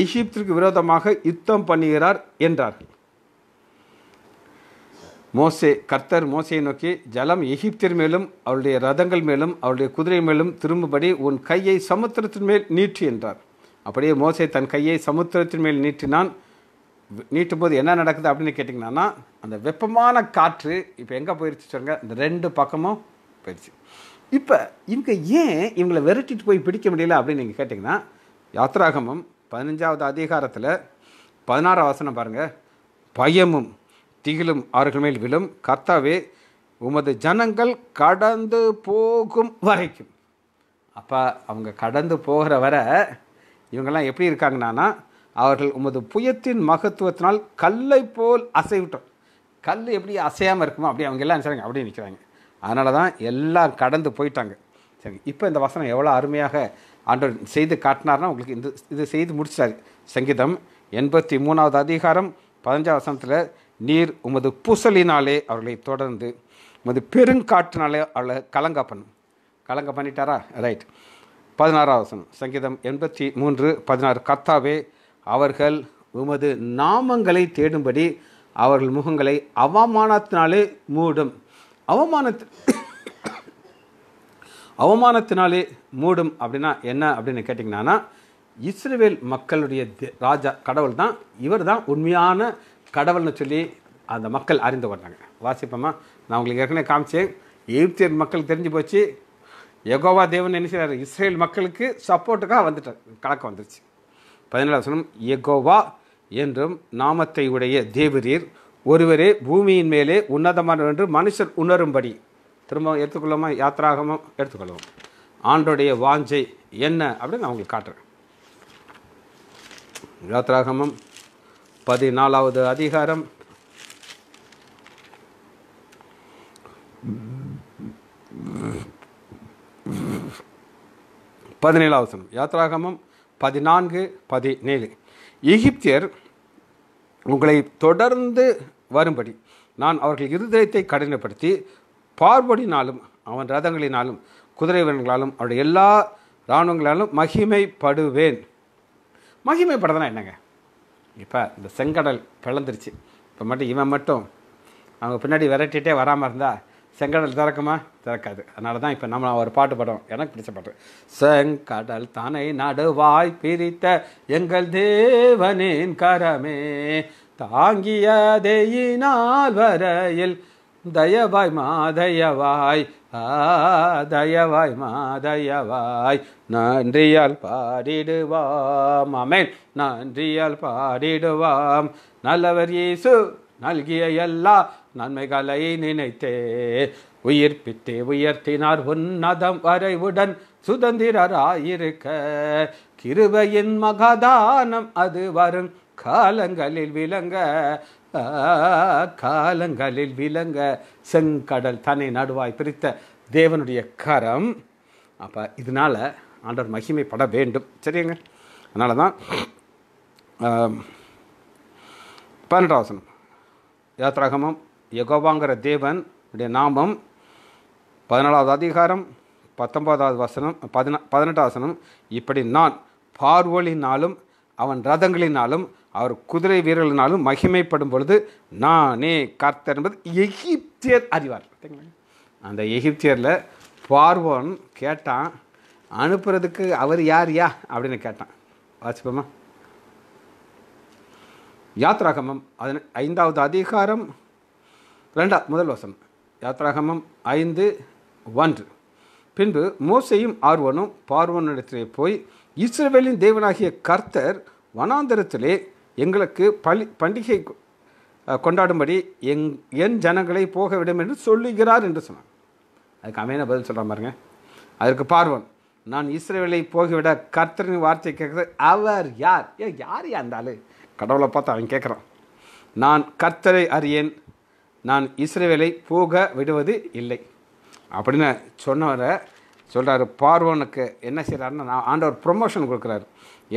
எகிப்திற்கு விரோதமாக யுத்தம் பண்ணுகிறார் என்றார்கள் மோசே கர்த்தர் மோசையை நோக்கி ஜலம் எகிப்தின் மேலும் அவருடைய ரதங்கள் மேலும் அவருடைய குதிரை மேலும் திரும்பும்படி உன் கையை சமுத்திரத்தின் மேல் நீற்று என்றார் அப்படியே மோசை தன் கையை சமுத்திரத்தின் மேல் நீட்டினான் நீட்டும் போது என்ன நடக்குது அப்படின்னு கேட்டிங்கன்னா அந்த வெப்பமான காற்று இப்போ எங்கே போயிடுச்சு சொல்லுங்க இந்த ரெண்டு பக்கமும் போயிடுச்சு இப்போ இவங்க ஏன் இவங்களை விரட்டிட்டு போய் பிடிக்க முடியல அப்படின்னு நீங்கள் கேட்டிங்கன்னா யாத்ராகமும் பதினஞ்சாவது அதிகாரத்தில் பதினாறாம் வசனம் பாருங்கள் பயமும் திகிலும் அவர்கள் மேல் விழும் கர்த்தாவே உமது ஜனங்கள் கடந்து போகும் வரைக்கும் அப்போ அவங்க கடந்து போகிற வர இவங்கெல்லாம் எப்படி இருக்காங்கனான்னா அவர்கள் உமது புயத்தின் மகத்துவத்தினால் கல்லை போல் அசைவிட்டோம் கல் எப்படி அசையாமல் இருக்குமோ அப்படி அவங்க எல்லாம் சரிங்க அப்படியே நிற்கிறாங்க அதனால தான் எல்லாம் கடந்து போயிட்டாங்க சரி இப்போ இந்த வசனம் எவ்வளோ அருமையாக ஆண்டவர் செய்து காட்டினார்னா உங்களுக்கு இந்த இது செய்து முடிச்சார் சங்கீதம் எண்பத்தி மூணாவது அதிகாரம் பதினஞ்சாவது வசனத்தில் நீர் உமது பூசலினாலே அவர்களை தொடர்ந்து உமது பெருங்காற்றினாலே அவளை கலங்க பண்ணும் கலங்க பண்ணிட்டாரா ரைட் பதினாறாவது வசனம் சங்கீதம் எண்பத்தி மூன்று பதினாறு கத்தாவே அவர்கள் உமது நாமங்களை தேடும்படி அவர்கள் முகங்களை அவமானத்தினாலே மூடும் அவமானத்து அவமானத்தினாலே மூடும் அப்படின்னா என்ன அப்படின்னு கேட்டிங்கன்னா இஸ்ரேல் மக்களுடைய ராஜா கடவுள் தான் இவர் தான் உண்மையான கடவுள்னு சொல்லி அந்த மக்கள் அறிந்து கொண்டாங்க வாசிப்போமா நான் உங்களுக்கு ஏற்கனவே காமிச்சேன் எகிப்தியர் மக்கள் தெரிஞ்சு போச்சு எகோவா தேவன் என்ன செய்கிறார் இஸ்ரேல் மக்களுக்கு சப்போர்ட்டுக்காக வந்துட்டார் கலக்கம் வந்துருச்சு பதினேழாம் சொன்னம் எகோவா என்றும் நாமத்தை உடைய தேவரீர் ஒருவரே பூமியின் மேலே உன்னதமானவர் என்று மனுஷர் உணரும்படி திரும்ப எடுத்துக்கொள்ளாமா யாத்திராகமும் எடுத்துக்கொள்ளவும் ஆண்டோடைய வாஞ்சை என்ன அப்படின்னு நான் உங்களுக்கு காட்டுறேன் யாத்ராகமம் பதினாலாவது அதிகாரம் பதினேழாவது சனம் யாத்ராகமம் பதினான்கு பதினேழு எகிப்தியர் உங்களை தொடர்ந்து வரும்படி நான் அவர்கள் இருதயத்தை கடினப்படுத்தி பார்வடினாலும் அவன் ரதங்களினாலும் குதிரை வீரர்களாலும் அவருடைய எல்லா இராணுவங்களாலும் மகிமைப்படுவேன் மகிமைப்படுறதுனா என்னங்க இப்போ இந்த செங்கடல் பிளந்துருச்சு இப்போ மட்டும் இவன் மட்டும் அவங்க பின்னாடி விரட்டிகிட்டே வராமல் இருந்தால் செங்கடல் திறக்குமா திறக்காது அதனால தான் இப்போ நம்ம ஒரு பாட்டு பாடுவோம் எனக்கு பிடிச்ச பாட்டு செங்கடல் தானை நடுவாய் பிரித்த எங்கள் தேவனின் கரமே தேயினால் வரையில் தயவாய் மா தயவாய் ஆ தயவாய் நன்றியால் பாடிடுவாம் அமேன் நன்றியால் பாடிடுவாம் நல்லவர் இயேசு நல்கிய எல்லா நன்மைகளை நினைத்தே உயிர்ப்பித்தே உயர்த்தினார் உன்னதம் வரைவுடன் சுதந்திரராயிருக்க கிருபையின் மகதானம் அது வரும் காலங்களில் விளங்க காலங்களில் விளங்க செங்கடல் தன்னை நடுவாய் பிரித்த தேவனுடைய கரம் அப்போ இதனால் ஆண்டவர் மகிமைப்பட வேண்டும் சரிங்க அதனால தான் பன்னெண்டாவசனம் யாத்ராகமம் யகோபாங்கிற தேவனுடைய நாமம் பதினாலாவது அதிகாரம் பத்தொன்பதாவது வசனம் பதினா பதினெட்டாவசனம் இப்படி நான் பார்வோலினாலும் அவன் ரதங்களினாலும் அவர் குதிரை வீரர்களினாலும் மகிமைப்படும் பொழுது நானே கர்த்தர் என்பது எகிப்தியர் அறிவார் அந்த எகிப்தியரில் பார்வோன் கேட்டான் அனுப்புறதுக்கு அவர் யார் யா அப்படின்னு கேட்டான் வாசிப்போமா யாத்ராகமம் அதன் ஐந்தாவது அதிகாரம் ரெண்டா முதல் வசனம் யாத்ராகமம் ஐந்து ஒன்று பின்பு மோசையும் ஆர்வனும் பார்வனிடத்திலே போய் இஸ்ரேவேலின் தேவனாகிய கர்த்தர் வனாந்தரத்திலே எங்களுக்கு பலி பண்டிகை கொண்டாடும்படி எங் என் ஜனங்களை போக விடும் என்று சொல்லுகிறார் என்று சொன்னான் அதுக்கு அமையான பதில் சொல்கிறான் பாருங்க அதற்கு பார்வன் நான் இஸ்ரேவேலை போகிவிட கர்த்தரின் வார்த்தை கேட்குறது அவர் யார் ஏ யார் அந்த ஆள் கடவுளை பார்த்து அவன் கேட்குறான் நான் கர்த்தரை அறியேன் நான் இஸ்ரேவேலை போக விடுவது இல்லை அப்படின்னு சொன்னவரை சொல்கிறாரு பார்வனுக்கு என்ன செய்கிறாருன்னா நான் ஆண்டவர் ப்ரொமோஷன் கொடுக்குறாரு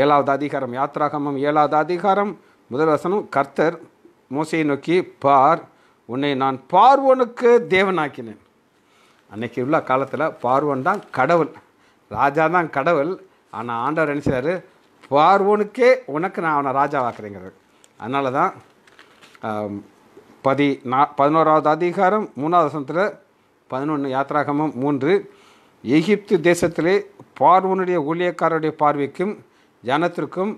ஏழாவது அதிகாரம் யாத்ராகமம் ஏழாவது அதிகாரம் முதல் வசனம் கர்த்தர் மோசையை நோக்கி பார் உன்னை நான் பார்வனுக்கு தேவனாக்கினேன் அன்னைக்கு உள்ள காலத்தில் பார்வன் தான் கடவுள் ராஜா தான் கடவுள் ஆனால் ஆண்டவர் நினச்சார் பார்வனுக்கே உனக்கு நான் அவனை ஆக்குறேங்கிறது அதனால தான் பதி நா பதினோராவது அதிகாரம் மூணாவது வசனத்தில் பதினொன்று யாத்ராகமம் மூன்று எகிப்து தேசத்திலே பார்வனுடைய ஊழியக்காரருடைய பார்வைக்கும் ஜனத்திற்கும்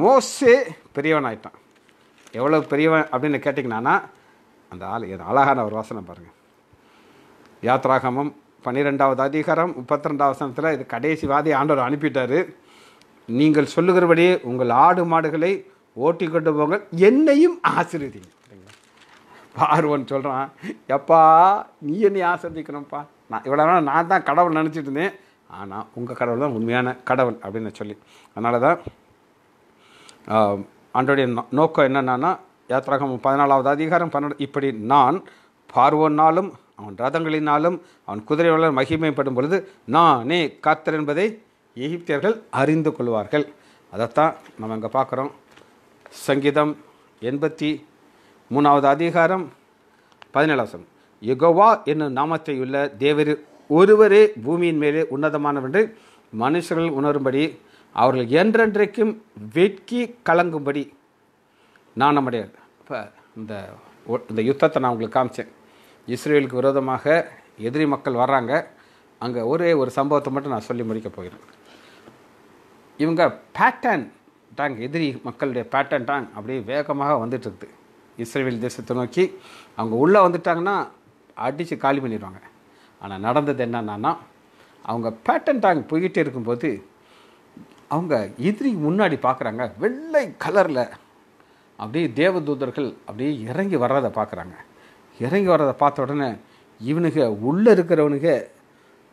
மோசே பெரியவனாயிட்டான் எவ்வளோ பெரியவன் அப்படின்னு கேட்டிங்கன்னா அந்த ஆள் இது அழகான ஒரு வாசனை பாருங்கள் யாத்ராகமம் பன்னிரெண்டாவது அதிகாரம் முப்பத்தி ரெண்டாவது வசனத்தில் இது கடைசி வாதி ஆண்டவர் அனுப்பிட்டார் நீங்கள் சொல்லுகிறபடியே உங்கள் ஆடு மாடுகளை ஓட்டி கொண்டு போங்கள் என்னையும் ஆசிர்வதிங்க பார்வன் சொல்கிறான் எப்பா நீ என்னை ஆசிரியிக்கணும்ப்பா நான் இவ்வளோ நான் தான் கடவுள் நினச்சிட்டு இருந்தேன் ஆனால் உங்கள் கடவுள் தான் உண்மையான கடவுள் அப்படின்னு சொல்லி அதனால தான் அன்றைய நோக்கம் என்னென்னா யாத்திராகம் பதினாலாவது அதிகாரம் பன்னெண்டு இப்படி நான் பார்வோன்னாலும் அவன் ரதங்களினாலும் அவன் குதிரை வளர் மகிமைப்படும் பொழுது நானே காத்தர் என்பதை எகிப்தியர்கள் அறிந்து கொள்வார்கள் அதைத்தான் நம்ம இங்கே பார்க்குறோம் சங்கீதம் எண்பத்தி மூணாவது அதிகாரம் பதினேழாம் யுகவா என்னும் உள்ள தேவர் ஒருவரே பூமியின் மேலே என்று மனுஷர்கள் உணரும்படி அவர்கள் என்றென்றைக்கும் வெட்கி கலங்கும்படி நான் நம்முடைய இப்போ இந்த இந்த யுத்தத்தை நான் உங்களுக்கு காமிச்சேன் இஸ்ரேலுக்கு விரோதமாக எதிரி மக்கள் வர்றாங்க அங்கே ஒரே ஒரு சம்பவத்தை மட்டும் நான் சொல்லி முடிக்கப் போகிறேன் இவங்க பேட்டர்ன் டாங் எதிரி மக்களுடைய பேட்டர்ன் டாங் அப்படியே வேகமாக வந்துட்டு இருக்குது இஸ்ரேல் தேசத்தை நோக்கி அவங்க உள்ளே வந்துட்டாங்கன்னா அடித்து காலி பண்ணிடுவாங்க ஆனால் நடந்தது என்னென்னா அவங்க பேட்டன் டாங் போய்கிட்டே இருக்கும்போது அவங்க எதிரி முன்னாடி பார்க்குறாங்க வெள்ளை கலரில் அப்படியே தேவதூதர்கள் அப்படியே இறங்கி வர்றதை பார்க்குறாங்க இறங்கி வர்றதை பார்த்த உடனே இவனுக்கு உள்ளே இருக்கிறவனுக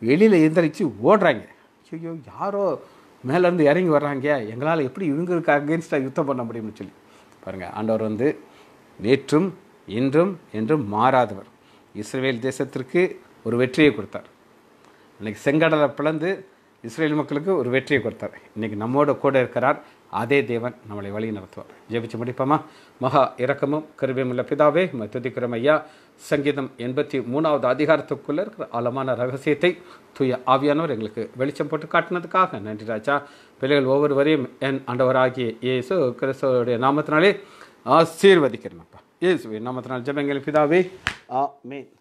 வெளியில் எந்திரிச்சு ஓடுறாங்க ஐயோ யாரோ மேலேருந்து இறங்கி வர்றாங்க எங்களால் எப்படி இவங்களுக்கு அகேன்ஸ்டாக யுத்தம் பண்ண முடியும்னு சொல்லி பாருங்கள் ஆண்டவர் வந்து நேற்றும் இன்றும் என்றும் மாறாதவர் இஸ்ரேல் தேசத்திற்கு ஒரு வெற்றியை கொடுத்தார் இன்றைக்கி செங்கடலை பிளந்து இஸ்ரேல் மக்களுக்கு ஒரு வெற்றியை கொடுத்தார் இன்றைக்கி நம்மோட கூட இருக்கிறார் அதே தேவன் நம்மளை வழி நடத்துவார் ஜெபிச்சு முடிப்போமா மகா இரக்கமும் உள்ள பிதாவே துதிக்கிறோம் ஐயா சங்கீதம் எண்பத்தி மூணாவது அதிகாரத்துக்குள்ளே இருக்கிற ஆழமான ரகசியத்தை தூய ஆவியானவர் எங்களுக்கு வெளிச்சம் போட்டு காட்டினதுக்காக நன்றி ராஜா பிள்ளைகள் ஒவ்வொரு வரையும் என் ஆண்டவராகிய இயேசு கிறிஸ்தவருடைய நாமத்தினாலே ஆசீர்வதிக்கிறேன் இயேசுவின் நாமத்தினால் ஜெபங்களை பிதாவே ஆ மீன்